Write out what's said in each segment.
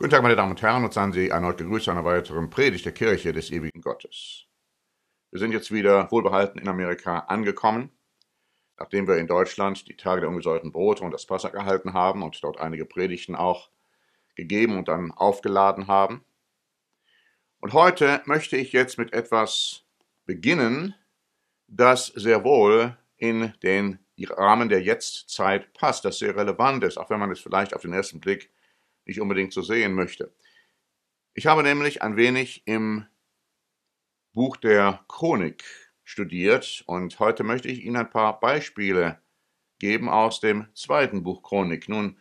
Guten Tag, meine Damen und Herren, und seien Sie erneut gegrüßt zu einer weiteren Predigt der Kirche des ewigen Gottes. Wir sind jetzt wieder wohlbehalten in Amerika angekommen, nachdem wir in Deutschland die Tage der ungesäuerten Brote und das Passag gehalten haben und dort einige Predigten auch gegeben und dann aufgeladen haben. Und heute möchte ich jetzt mit etwas beginnen, das sehr wohl in den Rahmen der Jetztzeit passt, das sehr relevant ist, auch wenn man es vielleicht auf den ersten Blick nicht unbedingt so sehen möchte. Ich habe nämlich ein wenig im Buch der Chronik studiert und heute möchte ich Ihnen ein paar Beispiele geben aus dem zweiten Buch Chronik. Nun,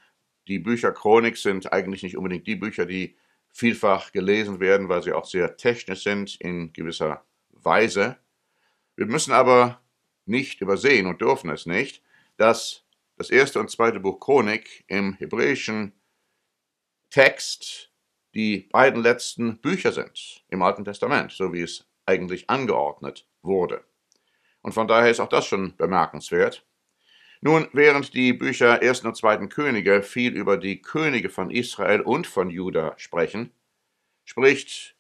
die Bücher Chronik sind eigentlich nicht unbedingt die Bücher, die vielfach gelesen werden, weil sie auch sehr technisch sind in gewisser Weise. Wir müssen aber nicht übersehen und dürfen es nicht, dass das erste und zweite Buch Chronik im Hebräischen Text die beiden letzten Bücher sind im Alten Testament, so wie es eigentlich angeordnet wurde. Und von daher ist auch das schon bemerkenswert. Nun, während die Bücher 1. und 2. Könige viel über die Könige von Israel und von Juda sprechen, spricht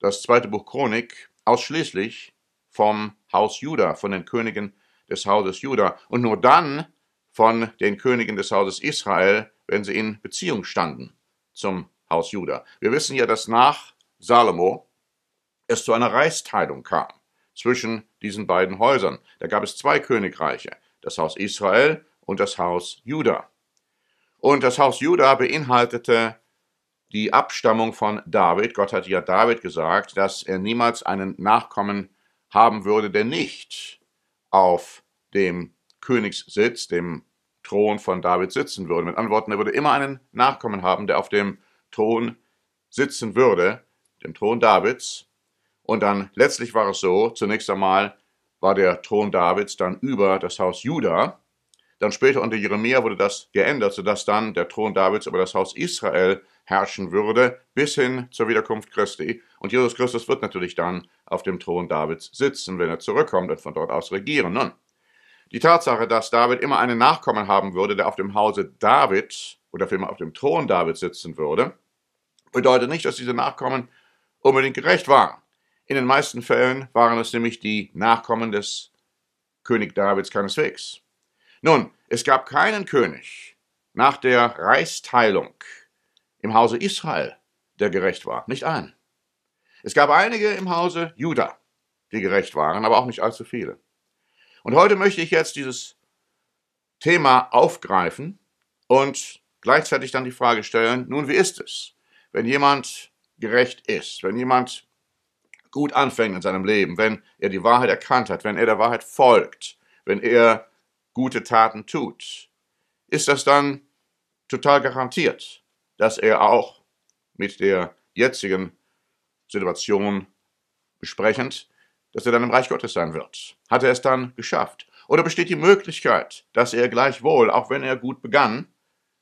das zweite Buch Chronik ausschließlich vom Haus Juda, von den Königen des Hauses Juda und nur dann von den Königen des Hauses Israel, wenn sie in Beziehung standen zum Haus Juda. Wir wissen ja, dass nach Salomo es zu einer Reichsteilung kam zwischen diesen beiden Häusern. Da gab es zwei Königreiche, das Haus Israel und das Haus Juda. Und das Haus Juda beinhaltete die Abstammung von David. Gott hat ja David gesagt, dass er niemals einen Nachkommen haben würde, der nicht auf dem Königssitz, dem Thron von David sitzen würde. Mit Antworten, er würde immer einen Nachkommen haben, der auf dem Thron sitzen würde, dem Thron Davids. Und dann letztlich war es so, zunächst einmal war der Thron Davids dann über das Haus Juda. Dann später unter Jeremia wurde das geändert, sodass dann der Thron Davids über das Haus Israel herrschen würde, bis hin zur Wiederkunft Christi. Und Jesus Christus wird natürlich dann auf dem Thron Davids sitzen, wenn er zurückkommt und von dort aus regieren. Nun, die Tatsache, dass David immer einen Nachkommen haben würde, der auf dem Hause David oder vielmehr auf dem Thron Davids sitzen würde, bedeutet nicht, dass diese Nachkommen unbedingt gerecht waren. In den meisten Fällen waren es nämlich die Nachkommen des König Davids keineswegs. Nun, es gab keinen König nach der Reichsteilung im Hause Israel, der gerecht war. Nicht einen. Es gab einige im Hause Juda, die gerecht waren, aber auch nicht allzu viele. Und heute möchte ich jetzt dieses Thema aufgreifen und gleichzeitig dann die Frage stellen, nun, wie ist es, wenn jemand gerecht ist, wenn jemand gut anfängt in seinem Leben, wenn er die Wahrheit erkannt hat, wenn er der Wahrheit folgt, wenn er gute Taten tut, ist das dann total garantiert, dass er auch mit der jetzigen Situation besprechend dass er dann im Reich Gottes sein wird? Hat er es dann geschafft? Oder besteht die Möglichkeit, dass er gleichwohl, auch wenn er gut begann,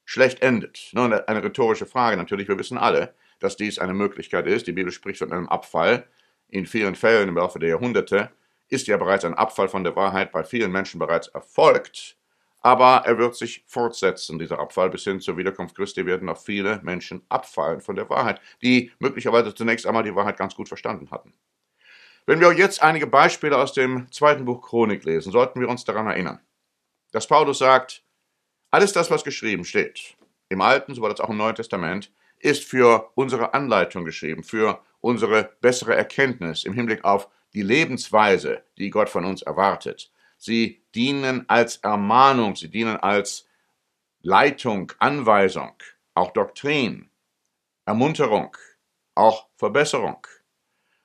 schlecht endet? Nun, ne, eine rhetorische Frage natürlich, wir wissen alle, dass dies eine Möglichkeit ist. Die Bibel spricht von einem Abfall. In vielen Fällen im Laufe der Jahrhunderte ist ja bereits ein Abfall von der Wahrheit bei vielen Menschen bereits erfolgt. Aber er wird sich fortsetzen, dieser Abfall. Bis hin zur Wiederkunft Christi werden noch viele Menschen abfallen von der Wahrheit, die möglicherweise zunächst einmal die Wahrheit ganz gut verstanden hatten. Wenn wir jetzt einige Beispiele aus dem zweiten Buch Chronik lesen, sollten wir uns daran erinnern, dass Paulus sagt, alles das, was geschrieben steht, im Alten, so war das auch im Neuen Testament, ist für unsere Anleitung geschrieben, für unsere bessere Erkenntnis im Hinblick auf die Lebensweise, die Gott von uns erwartet. Sie dienen als Ermahnung, sie dienen als Leitung, Anweisung, auch Doktrin, Ermunterung, auch Verbesserung.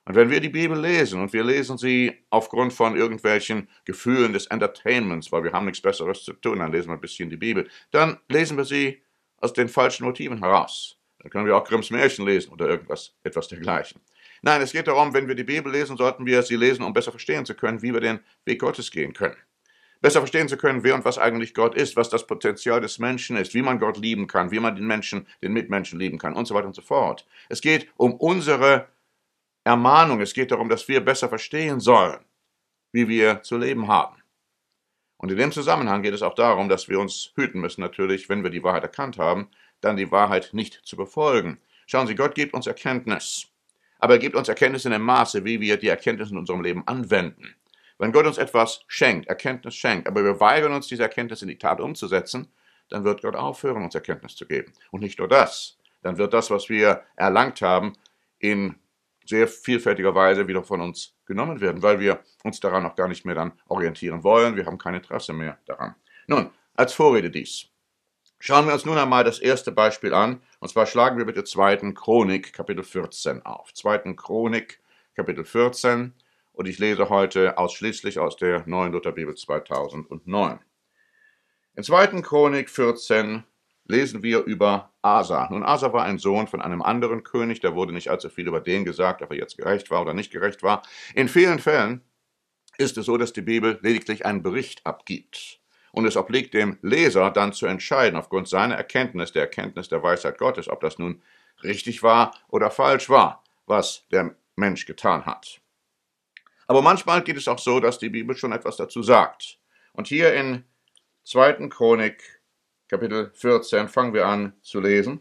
Und wenn wir die Bibel lesen und wir lesen sie aufgrund von irgendwelchen Gefühlen des Entertainments, weil wir haben nichts Besseres zu tun, dann lesen wir ein bisschen die Bibel, dann lesen wir sie aus den falschen Motiven heraus. Dann können wir auch Grimms Märchen lesen oder irgendwas, etwas dergleichen. Nein, es geht darum, wenn wir die Bibel lesen, sollten wir sie lesen, um besser verstehen zu können, wie wir den Weg Gottes gehen können. Besser verstehen zu können, wer und was eigentlich Gott ist, was das Potenzial des Menschen ist, wie man Gott lieben kann, wie man den Menschen, den Mitmenschen lieben kann und so weiter und so fort. Es geht um unsere Ermahnung. Es geht darum, dass wir besser verstehen sollen, wie wir zu leben haben. Und in dem Zusammenhang geht es auch darum, dass wir uns hüten müssen, natürlich, wenn wir die Wahrheit erkannt haben, dann die Wahrheit nicht zu befolgen. Schauen Sie, Gott gibt uns Erkenntnis. Aber er gibt uns Erkenntnis in dem Maße, wie wir die Erkenntnis in unserem Leben anwenden. Wenn Gott uns etwas schenkt, Erkenntnis schenkt, aber wir weigern uns, diese Erkenntnis in die Tat umzusetzen, dann wird Gott aufhören, uns Erkenntnis zu geben. Und nicht nur das, dann wird das, was wir erlangt haben, in sehr vielfältiger Weise wieder von uns genommen werden, weil wir uns daran auch gar nicht mehr dann orientieren wollen. Wir haben keine Interesse mehr daran. Nun, als Vorrede dies. Schauen wir uns nun einmal das erste Beispiel an. Und zwar schlagen wir mit der zweiten Chronik, Kapitel 14 auf. Zweiten Chronik, Kapitel 14. Und ich lese heute ausschließlich aus der Neuen Lutherbibel 2009. In zweiten Chronik 14 lesen wir über Asa. Nun, Asa war ein Sohn von einem anderen König, da wurde nicht allzu viel über den gesagt, ob er jetzt gerecht war oder nicht gerecht war. In vielen Fällen ist es so, dass die Bibel lediglich einen Bericht abgibt. Und es obliegt dem Leser dann zu entscheiden, aufgrund seiner Erkenntnis, der Erkenntnis der Weisheit Gottes, ob das nun richtig war oder falsch war, was der Mensch getan hat. Aber manchmal geht es auch so, dass die Bibel schon etwas dazu sagt. Und hier in 2. Chronik Kapitel 14 fangen wir an zu lesen.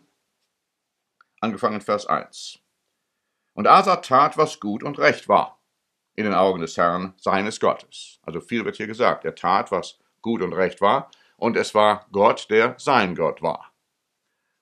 Angefangen in Vers 1. Und Asa tat, was gut und recht war, in den Augen des Herrn, seines Gottes. Also viel wird hier gesagt. Er tat, was gut und recht war, und es war Gott, der sein Gott war.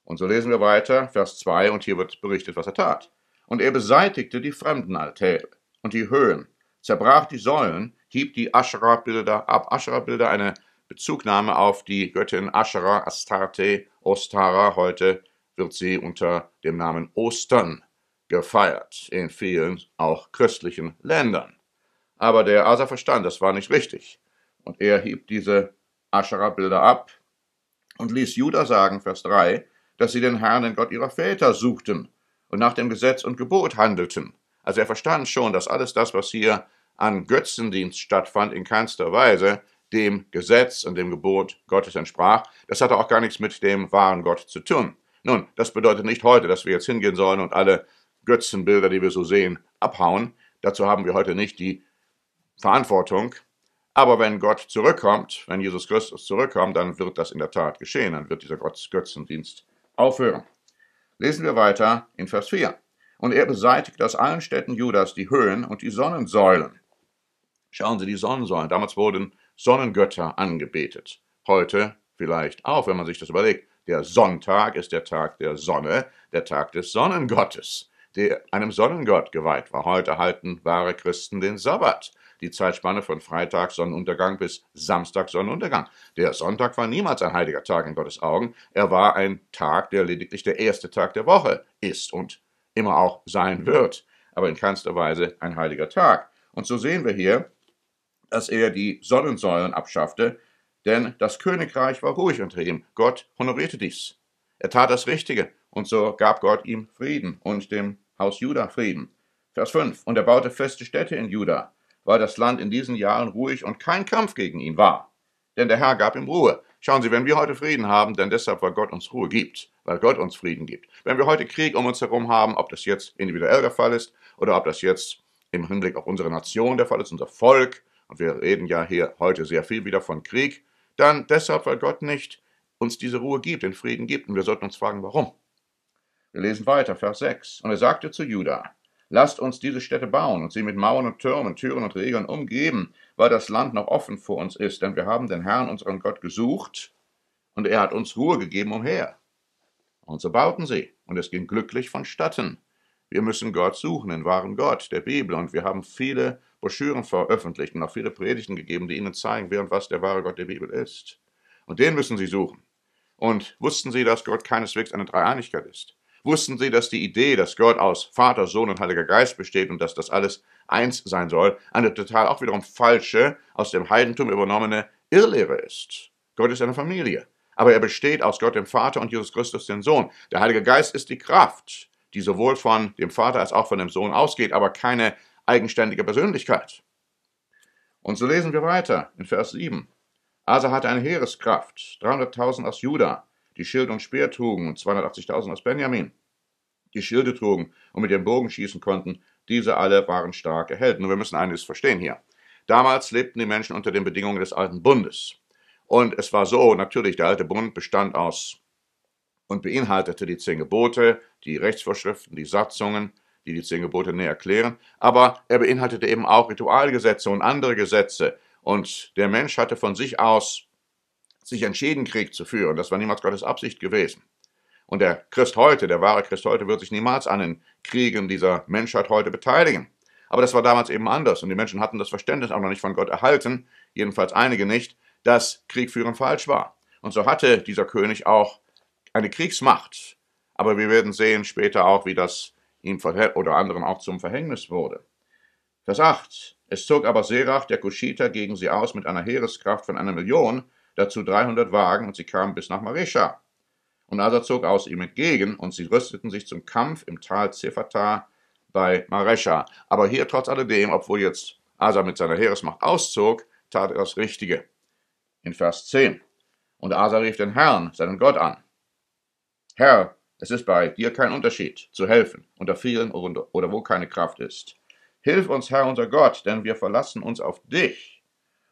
Und so lesen wir weiter, Vers 2, und hier wird berichtet, was er tat. Und er beseitigte die fremden Altäre und die Höhen, zerbrach die Säulen, hieb die Aschera-Bilder ab. Aschera-Bilder, eine Bezugnahme auf die Göttin Aschera Astarte Ostara. Heute wird sie unter dem Namen Ostern gefeiert, in vielen auch christlichen Ländern. Aber der Asa verstand, das war nicht richtig. Und er hieb diese Aschera-Bilder ab und ließ Judah sagen, Vers 3, dass sie den Herrn, den Gott ihrer Väter, suchten und nach dem Gesetz und Gebot handelten. Also er verstand schon, dass alles das, was hier an Götzendienst stattfand, in keinster Weise dem Gesetz und dem Gebot Gottes entsprach. Das hatte auch gar nichts mit dem wahren Gott zu tun. Nun, das bedeutet nicht heute, dass wir jetzt hingehen sollen und alle Götzenbilder, die wir so sehen, abhauen. Dazu haben wir heute nicht die Verantwortung. Aber wenn Gott zurückkommt, wenn Jesus Christus zurückkommt, dann wird das in der Tat geschehen. Dann wird dieser Götzendienst aufhören. Lesen wir weiter in Vers 4. Und er beseitigt aus allen Städten Judas die Höhen und die Sonnensäulen. Schauen Sie, die Sonnensäulen. Damals wurden Sonnengötter angebetet. Heute vielleicht auch, wenn man sich das überlegt. Der Sonntag ist der Tag der Sonne, der Tag des Sonnengottes, der einem Sonnengott geweiht war. Heute halten wahre Christen den Sabbat, die Zeitspanne von Freitag Sonnenuntergang bis Samstag Sonnenuntergang. Der Sonntag war niemals ein heiliger Tag in Gottes Augen. Er war ein Tag, der lediglich der erste Tag der Woche ist und immer auch sein wird, aber in keinster Weise ein heiliger Tag. Und so sehen wir hier, dass er die Sonnensäulen abschaffte, denn das Königreich war ruhig unter ihm. Gott honorierte dies. Er tat das Richtige, und so gab Gott ihm Frieden und dem Haus Juda Frieden. Vers 5. Und er baute feste Städte in Juda, weil das Land in diesen Jahren ruhig und kein Kampf gegen ihn war. Denn der Herr gab ihm Ruhe. Schauen Sie, wenn wir heute Frieden haben, dann deshalb, weil Gott uns Ruhe gibt, weil Gott uns Frieden gibt. Wenn wir heute Krieg um uns herum haben, ob das jetzt individuell der Fall ist oder ob das jetzt im Hinblick auf unsere Nation der Fall ist, unser Volk, und wir reden ja hier heute sehr viel wieder von Krieg, dann deshalb, weil Gott nicht uns diese Ruhe gibt, den Frieden gibt. Und wir sollten uns fragen, warum. Wir lesen weiter, Vers 6. Und er sagte zu Judah, lasst uns diese Städte bauen und sie mit Mauern und Türmen, Türen und Regeln umgeben, weil das Land noch offen vor uns ist. Denn wir haben den Herrn, unseren Gott, gesucht und er hat uns Ruhe gegeben umher. Und so bauten sie, und es ging glücklich vonstatten. Wir müssen Gott suchen, den wahren Gott, der Bibel. Und wir haben viele Broschüren veröffentlicht und auch viele Predigten gegeben, die Ihnen zeigen, wer und was der wahre Gott der Bibel ist. Und den müssen Sie suchen. Und wussten Sie, dass Gott keineswegs eine Dreieinigkeit ist? Wussten Sie, dass die Idee, dass Gott aus Vater, Sohn und Heiliger Geist besteht und dass das alles eins sein soll, eine total auch wiederum falsche, aus dem Heidentum übernommene Irrlehre ist? Gott ist eine Familie. Aber er besteht aus Gott dem Vater und Jesus Christus dem Sohn. Der Heilige Geist ist die Kraft, die sowohl von dem Vater als auch von dem Sohn ausgeht, aber keine eigenständige Persönlichkeit. Und so lesen wir weiter in Vers 7. Asa hatte eine Heereskraft, 300.000 aus Juda, die Schild und Speer trugen und 280.000 aus Benjamin, die Schilde trugen und mit dem Bogen schießen konnten. Diese alle waren starke Helden. Und wir müssen eines verstehen hier. Damals lebten die Menschen unter den Bedingungen des alten Bundes. Und es war so, natürlich, der alte Bund bestand aus und beinhaltete die zehn Gebote, die Rechtsvorschriften, die Satzungen, die die zehn Gebote näher klären, aber er beinhaltete eben auch Ritualgesetze und andere Gesetze. Und der Mensch hatte von sich aus sich entschieden, Krieg zu führen. Das war niemals Gottes Absicht gewesen. Und der Christ heute, der wahre Christ heute, wird sich niemals an den Kriegen dieser Menschheit heute beteiligen. Aber das war damals eben anders und die Menschen hatten das Verständnis auch noch nicht von Gott erhalten, jedenfalls einige nicht, dass Krieg führen falsch war. Und so hatte dieser König auch eine Kriegsmacht. Aber wir werden sehen später auch, wie das ihm oder anderen auch zum Verhängnis wurde. Vers 8. Es zog aber Serach, der Kushita gegen sie aus mit einer Heereskraft von einer Million, dazu 300 Wagen, und sie kamen bis nach Marisha. Und Asa zog aus ihm entgegen, und sie rüsteten sich zum Kampf im Tal Zephata bei Maresha. Aber hier trotz alledem, obwohl jetzt Asa mit seiner Heeresmacht auszog, tat er das Richtige. In Vers 10. Und Asa rief den Herrn, seinen Gott an. Herr, es ist bei dir kein Unterschied, zu helfen, unter vielen oder wo keine Kraft ist. Hilf uns, Herr unser Gott, denn wir verlassen uns auf dich.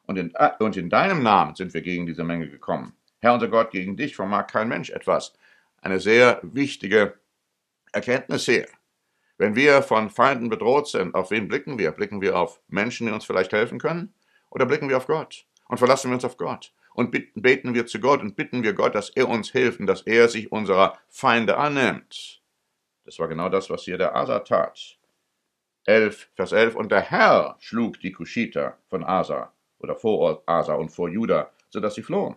Und in, und in deinem Namen sind wir gegen diese Menge gekommen. Herr unser Gott, gegen dich vermag kein Mensch etwas. Eine sehr wichtige Erkenntnis hier. Wenn wir von Feinden bedroht sind, auf wen blicken wir? Blicken wir auf Menschen, die uns vielleicht helfen können? Oder blicken wir auf Gott und verlassen wir uns auf Gott? und beten wir zu Gott und bitten wir Gott, dass er uns hilft und dass er sich unserer Feinde annimmt. Das war genau das, was hier der Asa tat. 11, Vers 11, und der Herr schlug die Kushiter von Asa oder vor Asa und vor Juda, sodass sie flohen.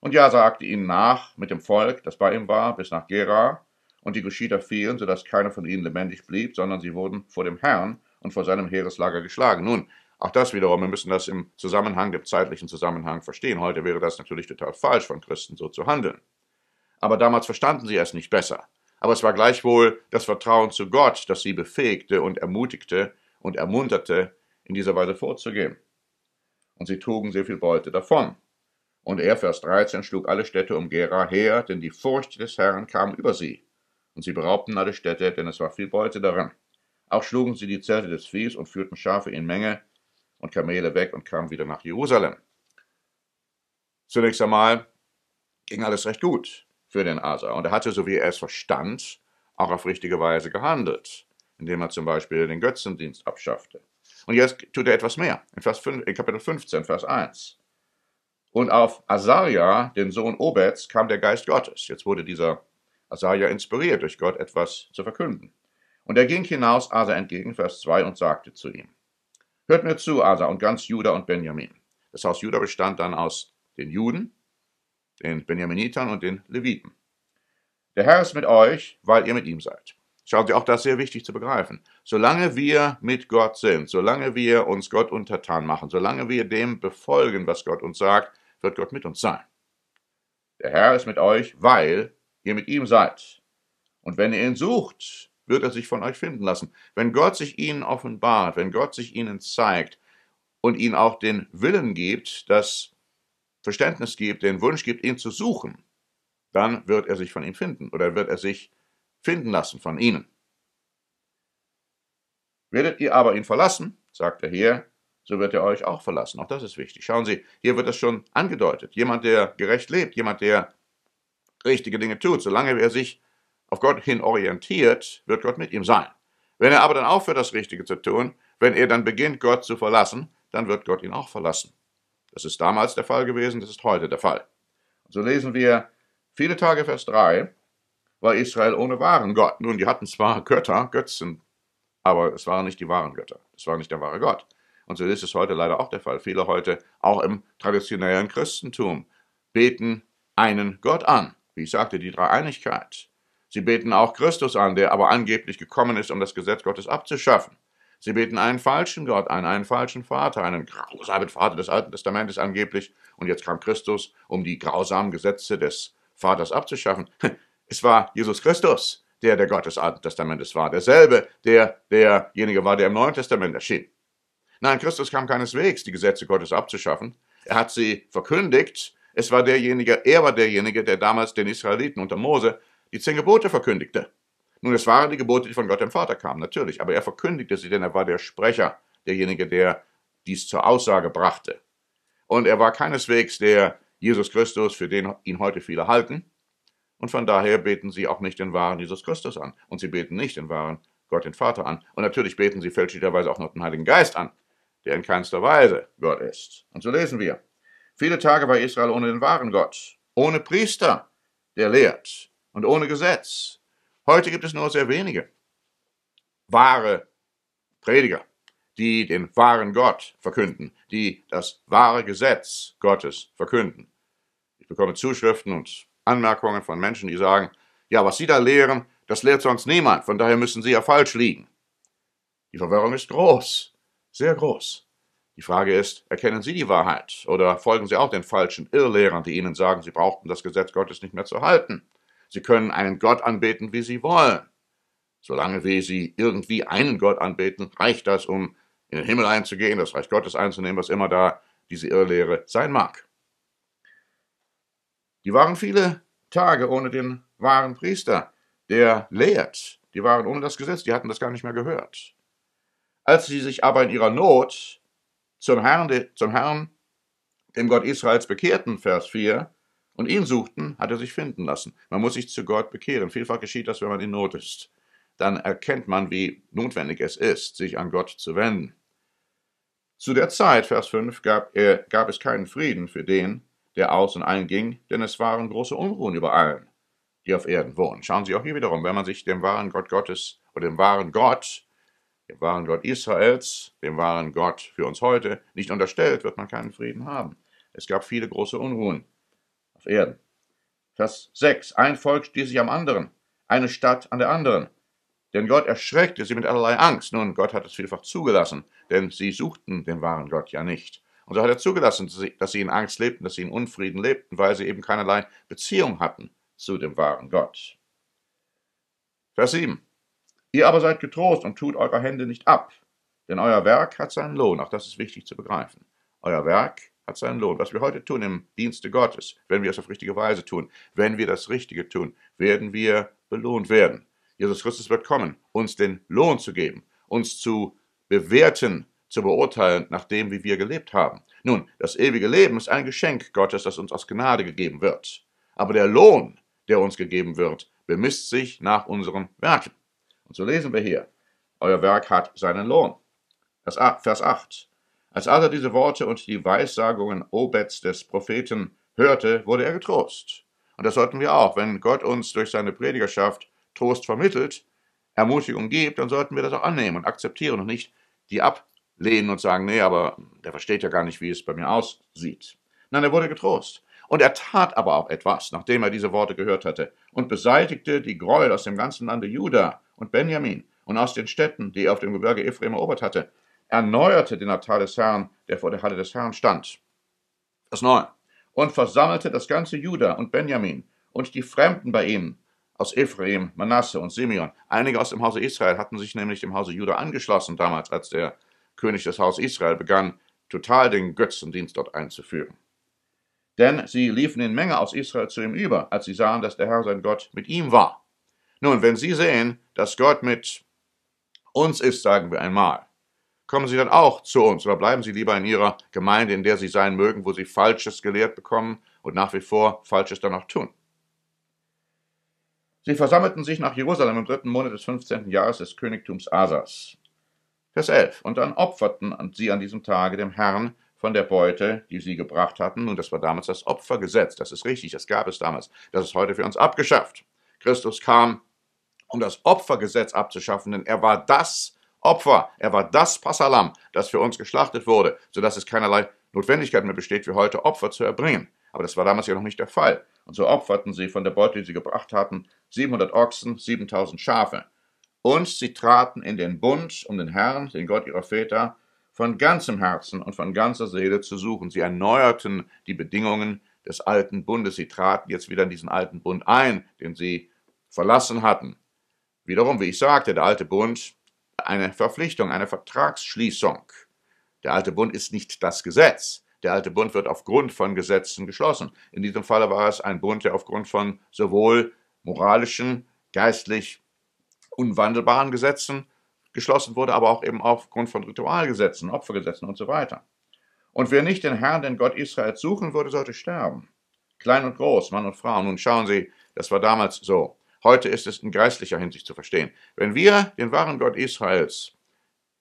Und Jasa sagte ihnen nach mit dem Volk, das bei ihm war, bis nach Gera, und die Kuschiter fielen, sodass keiner von ihnen lebendig blieb, sondern sie wurden vor dem Herrn und vor seinem Heereslager geschlagen. Nun, auch das wiederum, wir müssen das im Zusammenhang, im zeitlichen Zusammenhang verstehen. Heute wäre das natürlich total falsch, von Christen so zu handeln. Aber damals verstanden sie es nicht besser. Aber es war gleichwohl das Vertrauen zu Gott, das sie befähigte und ermutigte und ermunterte, in dieser Weise vorzugehen. Und sie trugen sehr viel Beute davon. Und er, Vers 13, schlug alle Städte um Gera her, denn die Furcht des Herrn kam über sie. Und sie beraubten alle Städte, denn es war viel Beute darin. Auch schlugen sie die Zelte des Viehs und führten Schafe in Menge, und Kamele weg und kam wieder nach Jerusalem. Zunächst einmal ging alles recht gut für den Asa und er hatte, so wie er es verstand, auch auf richtige Weise gehandelt, indem er zum Beispiel den Götzendienst abschaffte. Und jetzt tut er etwas mehr, in, Vers 5, in Kapitel 15, Vers 1. Und auf Asaria, den Sohn Obeds, kam der Geist Gottes. Jetzt wurde dieser Asaria inspiriert, durch Gott etwas zu verkünden. Und er ging hinaus Asa entgegen, Vers 2, und sagte zu ihm, Hört mir zu, Asa und ganz Juda und Benjamin. Das Haus Juda bestand dann aus den Juden, den Benjaminitern und den Leviten. Der Herr ist mit euch, weil ihr mit ihm seid. Schaut ihr auch das sehr wichtig zu begreifen. Solange wir mit Gott sind, solange wir uns Gott untertan machen, solange wir dem befolgen, was Gott uns sagt, wird Gott mit uns sein. Der Herr ist mit euch, weil ihr mit ihm seid. Und wenn ihr ihn sucht, wird er sich von euch finden lassen. Wenn Gott sich ihnen offenbart, wenn Gott sich ihnen zeigt und ihnen auch den Willen gibt, das Verständnis gibt, den Wunsch gibt, ihn zu suchen, dann wird er sich von ihm finden oder wird er sich finden lassen von ihnen. Werdet ihr aber ihn verlassen, sagt er hier, so wird er euch auch verlassen. Auch das ist wichtig. Schauen Sie, hier wird das schon angedeutet. Jemand, der gerecht lebt, jemand, der richtige Dinge tut, solange er sich auf Gott hin orientiert, wird Gott mit ihm sein. Wenn er aber dann aufhört, das Richtige zu tun, wenn er dann beginnt, Gott zu verlassen, dann wird Gott ihn auch verlassen. Das ist damals der Fall gewesen, das ist heute der Fall. Und so lesen wir viele Tage Vers 3, war Israel ohne wahren Gott. Nun, die hatten zwar Götter, Götzen, aber es waren nicht die wahren Götter. Es war nicht der wahre Gott. Und so ist es heute leider auch der Fall. Viele heute, auch im traditionellen Christentum, beten einen Gott an. Wie ich sagte, die Dreieinigkeit. Sie beten auch Christus an, der aber angeblich gekommen ist, um das Gesetz Gottes abzuschaffen. Sie beten einen falschen Gott an, einen falschen Vater, einen grausamen Vater des Alten Testamentes angeblich. Und jetzt kam Christus, um die grausamen Gesetze des Vaters abzuschaffen. Es war Jesus Christus, der der Gott des Alten Testamentes war. Derselbe, der derjenige war, der im Neuen Testament erschien. Nein, Christus kam keineswegs, die Gesetze Gottes abzuschaffen. Er hat sie verkündigt. Es war derjenige, er war derjenige, der damals den Israeliten unter Mose die zehn Gebote verkündigte. Nun, es waren die Gebote, die von Gott dem Vater kamen, natürlich, aber er verkündigte sie, denn er war der Sprecher, derjenige, der dies zur Aussage brachte. Und er war keineswegs der Jesus Christus, für den ihn heute viele halten. Und von daher beten sie auch nicht den wahren Jesus Christus an. Und sie beten nicht den wahren Gott den Vater an. Und natürlich beten sie fälschlicherweise auch noch den Heiligen Geist an, der in keinster Weise Gott ist. Und so lesen wir. Viele Tage war Israel ohne den wahren Gott, ohne Priester, der lehrt, und ohne Gesetz. Heute gibt es nur sehr wenige wahre Prediger, die den wahren Gott verkünden, die das wahre Gesetz Gottes verkünden. Ich bekomme Zuschriften und Anmerkungen von Menschen, die sagen, ja, was Sie da lehren, das lehrt sonst niemand, von daher müssen Sie ja falsch liegen. Die Verwirrung ist groß, sehr groß. Die Frage ist, erkennen Sie die Wahrheit oder folgen Sie auch den falschen Irrlehrern, die Ihnen sagen, Sie brauchten das Gesetz Gottes nicht mehr zu halten? Sie können einen Gott anbeten, wie Sie wollen. Solange wie Sie irgendwie einen Gott anbeten, reicht das, um in den Himmel einzugehen, das Reich Gottes einzunehmen, was immer da diese Irrlehre sein mag. Die waren viele Tage ohne den wahren Priester, der lehrt. Die waren ohne das Gesetz, die hatten das gar nicht mehr gehört. Als sie sich aber in ihrer Not zum Herrn, zum Herrn, dem Gott Israels bekehrten, Vers 4, und ihn suchten, hat er sich finden lassen. Man muss sich zu Gott bekehren. Vielfach geschieht das, wenn man in Not ist. Dann erkennt man, wie notwendig es ist, sich an Gott zu wenden. Zu der Zeit, Vers 5, gab, er, gab es keinen Frieden für den, der aus und einging, denn es waren große Unruhen über allen, die auf Erden wohnen. Schauen Sie auch hier wiederum, wenn man sich dem wahren Gott Gottes oder dem wahren Gott, dem wahren Gott Israels, dem wahren Gott für uns heute nicht unterstellt, wird man keinen Frieden haben. Es gab viele große Unruhen auf Erden. Vers 6. Ein Volk stieß sich am anderen, eine Stadt an der anderen. Denn Gott erschreckte sie mit allerlei Angst. Nun, Gott hat es vielfach zugelassen, denn sie suchten den wahren Gott ja nicht. Und so hat er zugelassen, dass sie in Angst lebten, dass sie in Unfrieden lebten, weil sie eben keinerlei Beziehung hatten zu dem wahren Gott. Vers 7. Ihr aber seid getrost und tut eure Hände nicht ab, denn euer Werk hat seinen Lohn. Auch das ist wichtig zu begreifen. Euer Werk hat seinen Lohn. Was wir heute tun im Dienste Gottes, wenn wir es auf richtige Weise tun, wenn wir das Richtige tun, werden wir belohnt werden. Jesus Christus wird kommen, uns den Lohn zu geben, uns zu bewerten, zu beurteilen, nach dem, wie wir gelebt haben. Nun, das ewige Leben ist ein Geschenk Gottes, das uns aus Gnade gegeben wird. Aber der Lohn, der uns gegeben wird, bemisst sich nach unseren Werken. Und so lesen wir hier, euer Werk hat seinen Lohn. Vers 8. Als Ada diese Worte und die Weissagungen Obeds des Propheten hörte, wurde er getrost. Und das sollten wir auch. Wenn Gott uns durch seine Predigerschaft Trost vermittelt, Ermutigung gibt, dann sollten wir das auch annehmen und akzeptieren und nicht die ablehnen und sagen, nee, aber der versteht ja gar nicht, wie es bei mir aussieht. Nein, er wurde getrost. Und er tat aber auch etwas, nachdem er diese Worte gehört hatte, und beseitigte die Gräuel aus dem ganzen Lande Juda und Benjamin und aus den Städten, die er auf dem Gebirge Ephraim erobert hatte, erneuerte den Altar des Herrn, der vor der Halle des Herrn stand. Vers 9. Und versammelte das ganze Juda und Benjamin und die Fremden bei ihnen aus Ephraim, Manasse und Simeon. Einige aus dem Hause Israel hatten sich nämlich dem Hause Juda angeschlossen damals, als der König des Hauses Israel begann, total den Götzendienst dort einzuführen. Denn sie liefen in Menge aus Israel zu ihm über, als sie sahen, dass der Herr sein Gott mit ihm war. Nun, wenn sie sehen, dass Gott mit uns ist, sagen wir einmal, kommen Sie dann auch zu uns oder bleiben Sie lieber in Ihrer Gemeinde, in der Sie sein mögen, wo Sie Falsches gelehrt bekommen und nach wie vor Falsches dann auch tun. Sie versammelten sich nach Jerusalem im dritten Monat des 15. Jahres des Königtums Asas. Vers 11. Und dann opferten sie an diesem Tage dem Herrn von der Beute, die sie gebracht hatten. Und das war damals das Opfergesetz. Das ist richtig, das gab es damals. Das ist heute für uns abgeschafft. Christus kam, um das Opfergesetz abzuschaffen, denn er war das Opfer. Er war das Passalam, das für uns geschlachtet wurde, sodass es keinerlei Notwendigkeit mehr besteht, für heute Opfer zu erbringen. Aber das war damals ja noch nicht der Fall. Und so opferten sie von der Beute, die sie gebracht hatten, 700 Ochsen, 7000 Schafe. Und sie traten in den Bund, um den Herrn, den Gott ihrer Väter, von ganzem Herzen und von ganzer Seele zu suchen. Sie erneuerten die Bedingungen des alten Bundes. Sie traten jetzt wieder in diesen alten Bund ein, den sie verlassen hatten. Wiederum, wie ich sagte, der alte Bund eine Verpflichtung, eine Vertragsschließung. Der alte Bund ist nicht das Gesetz. Der alte Bund wird aufgrund von Gesetzen geschlossen. In diesem Falle war es ein Bund, der aufgrund von sowohl moralischen, geistlich unwandelbaren Gesetzen geschlossen wurde, aber auch eben aufgrund von Ritualgesetzen, Opfergesetzen und so weiter. Und wer nicht den Herrn, den Gott Israels suchen würde, sollte sterben. Klein und groß, Mann und Frau. Nun schauen Sie, das war damals so. Heute ist es in geistlicher Hinsicht zu verstehen. Wenn wir den wahren Gott Israels,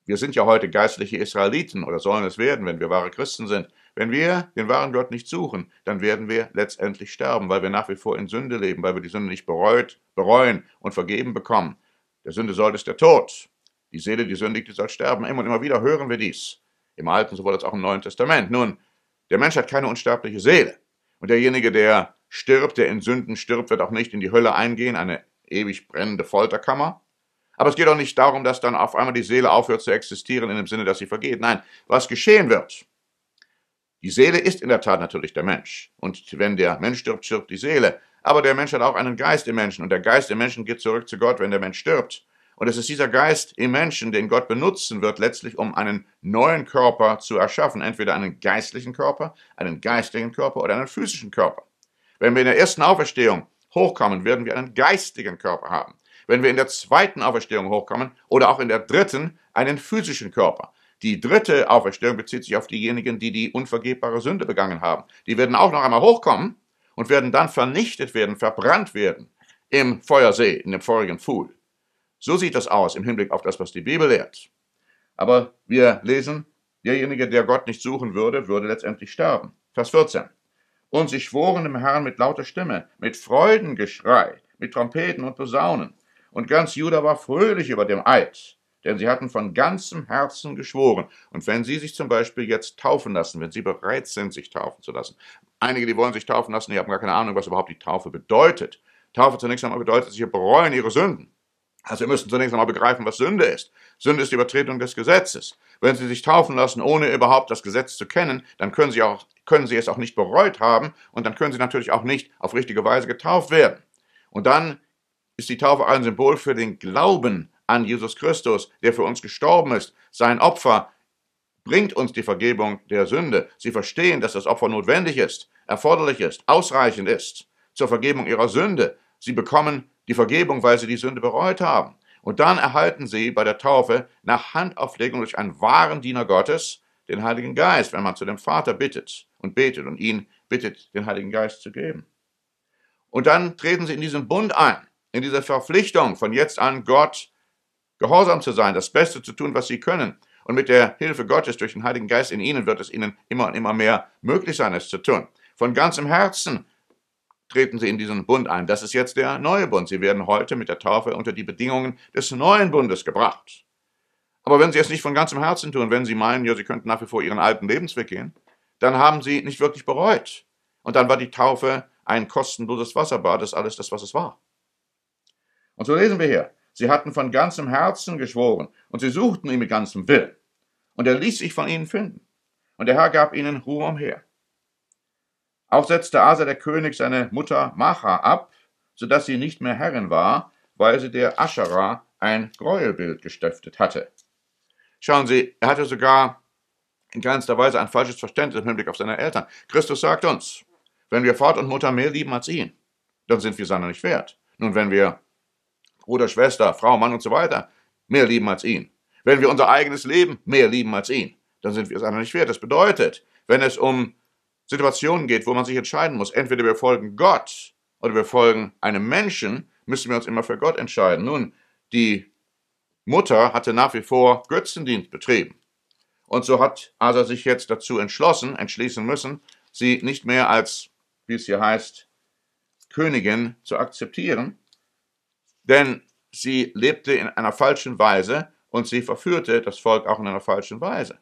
wir sind ja heute geistliche Israeliten oder sollen es werden, wenn wir wahre Christen sind, wenn wir den wahren Gott nicht suchen, dann werden wir letztendlich sterben, weil wir nach wie vor in Sünde leben, weil wir die Sünde nicht bereut, bereuen und vergeben bekommen. Der Sünde soll ist der Tod. Die Seele, die sündigt, die soll sterben. Immer und immer wieder hören wir dies. Im Alten sowohl als auch im Neuen Testament. Nun, der Mensch hat keine unsterbliche Seele. Und derjenige, der stirbt, der in Sünden stirbt, wird auch nicht in die Hölle eingehen, eine ewig brennende Folterkammer. Aber es geht auch nicht darum, dass dann auf einmal die Seele aufhört zu existieren, in dem Sinne, dass sie vergeht. Nein, was geschehen wird. Die Seele ist in der Tat natürlich der Mensch. Und wenn der Mensch stirbt, stirbt die Seele. Aber der Mensch hat auch einen Geist im Menschen. Und der Geist im Menschen geht zurück zu Gott, wenn der Mensch stirbt. Und es ist dieser Geist im Menschen, den Gott benutzen wird, letztlich um einen neuen Körper zu erschaffen. Entweder einen geistlichen Körper, einen geistigen Körper oder einen physischen Körper. Wenn wir in der ersten Auferstehung hochkommen, werden wir einen geistigen Körper haben. Wenn wir in der zweiten Auferstehung hochkommen oder auch in der dritten, einen physischen Körper. Die dritte Auferstehung bezieht sich auf diejenigen, die die unvergebbare Sünde begangen haben. Die werden auch noch einmal hochkommen und werden dann vernichtet werden, verbrannt werden im Feuersee, in dem feurigen Pfuhl. So sieht das aus im Hinblick auf das, was die Bibel lehrt. Aber wir lesen, derjenige, der Gott nicht suchen würde, würde letztendlich sterben. Vers 14. Und sie schworen dem Herrn mit lauter Stimme, mit Freudengeschrei, mit Trompeten und Posaunen. Und ganz Juda war fröhlich über dem Eid, denn sie hatten von ganzem Herzen geschworen. Und wenn sie sich zum Beispiel jetzt taufen lassen, wenn sie bereit sind, sich taufen zu lassen, einige, die wollen sich taufen lassen, die haben gar keine Ahnung, was überhaupt die Taufe bedeutet. Taufe zunächst einmal bedeutet, sie bereuen ihre Sünden. Also wir müssen zunächst einmal begreifen, was Sünde ist. Sünde ist die Übertretung des Gesetzes. Wenn Sie sich taufen lassen, ohne überhaupt das Gesetz zu kennen, dann können Sie, auch, können Sie es auch nicht bereut haben und dann können Sie natürlich auch nicht auf richtige Weise getauft werden. Und dann ist die Taufe ein Symbol für den Glauben an Jesus Christus, der für uns gestorben ist. Sein Opfer bringt uns die Vergebung der Sünde. Sie verstehen, dass das Opfer notwendig ist, erforderlich ist, ausreichend ist zur Vergebung ihrer Sünde. Sie bekommen die Vergebung, weil sie die Sünde bereut haben. Und dann erhalten sie bei der Taufe nach Handauflegung durch einen wahren Diener Gottes den Heiligen Geist, wenn man zu dem Vater bittet und betet und ihn bittet, den Heiligen Geist zu geben. Und dann treten sie in diesen Bund ein, in diese Verpflichtung von jetzt an Gott gehorsam zu sein, das Beste zu tun, was sie können. Und mit der Hilfe Gottes durch den Heiligen Geist in ihnen wird es ihnen immer und immer mehr möglich sein, es zu tun. Von ganzem Herzen treten sie in diesen Bund ein. Das ist jetzt der neue Bund. Sie werden heute mit der Taufe unter die Bedingungen des neuen Bundes gebracht. Aber wenn sie es nicht von ganzem Herzen tun, wenn sie meinen, ja, sie könnten nach wie vor ihren alten Lebensweg gehen, dann haben sie nicht wirklich bereut. Und dann war die Taufe ein kostenloses Wasserbad, das ist alles das, was es war. Und so lesen wir hier. Sie hatten von ganzem Herzen geschworen und sie suchten ihn mit ganzem Willen. Und er ließ sich von ihnen finden. Und der Herr gab ihnen Ruhe umher. Auch setzte Asa der König seine Mutter Macha ab, so dass sie nicht mehr Herrin war, weil sie der Aschera ein Gräuelbild gestiftet hatte. Schauen Sie, er hatte sogar in keinster Weise ein falsches Verständnis im Hinblick auf seine Eltern. Christus sagt uns, wenn wir Vater und Mutter mehr lieben als ihn, dann sind wir seiner nicht wert. Nun, wenn wir Bruder, Schwester, Frau, Mann und so weiter mehr lieben als ihn, wenn wir unser eigenes Leben mehr lieben als ihn, dann sind wir seiner nicht wert. Das bedeutet, wenn es um Situationen geht, wo man sich entscheiden muss. Entweder wir folgen Gott oder wir folgen einem Menschen, müssen wir uns immer für Gott entscheiden. Nun, die Mutter hatte nach wie vor Götzendienst betrieben. Und so hat Asa sich jetzt dazu entschlossen, entschließen müssen, sie nicht mehr als, wie es hier heißt, Königin zu akzeptieren. Denn sie lebte in einer falschen Weise und sie verführte das Volk auch in einer falschen Weise.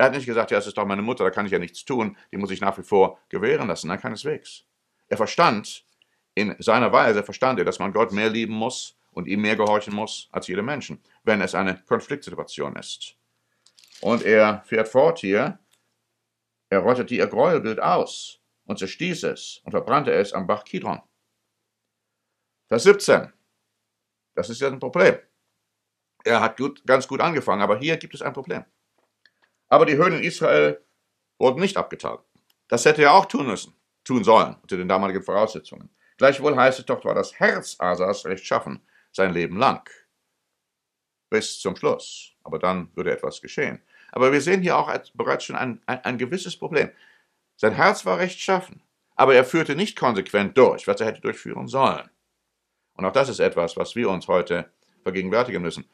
Er hat nicht gesagt, ja, es ist doch meine Mutter, da kann ich ja nichts tun, die muss ich nach wie vor gewähren lassen. Nein, keineswegs. Er verstand, in seiner Weise verstand er, dass man Gott mehr lieben muss und ihm mehr gehorchen muss als jedem Menschen, wenn es eine Konfliktsituation ist. Und er fährt fort hier, er rottete ihr Gräuelbild aus und zerstieß es und verbrannte es am Bach Kidron. Vers 17. Das ist ja ein Problem. Er hat gut, ganz gut angefangen, aber hier gibt es ein Problem. Aber die Höhen in Israel wurden nicht abgetan. Das hätte er auch tun müssen, tun sollen, unter den damaligen Voraussetzungen. Gleichwohl heißt es doch, war das Herz Asas rechtschaffen, sein Leben lang. Bis zum Schluss. Aber dann würde etwas geschehen. Aber wir sehen hier auch bereits schon ein, ein, ein gewisses Problem. Sein Herz war rechtschaffen, aber er führte nicht konsequent durch, was er hätte durchführen sollen. Und auch das ist etwas, was wir uns heute vergegenwärtigen müssen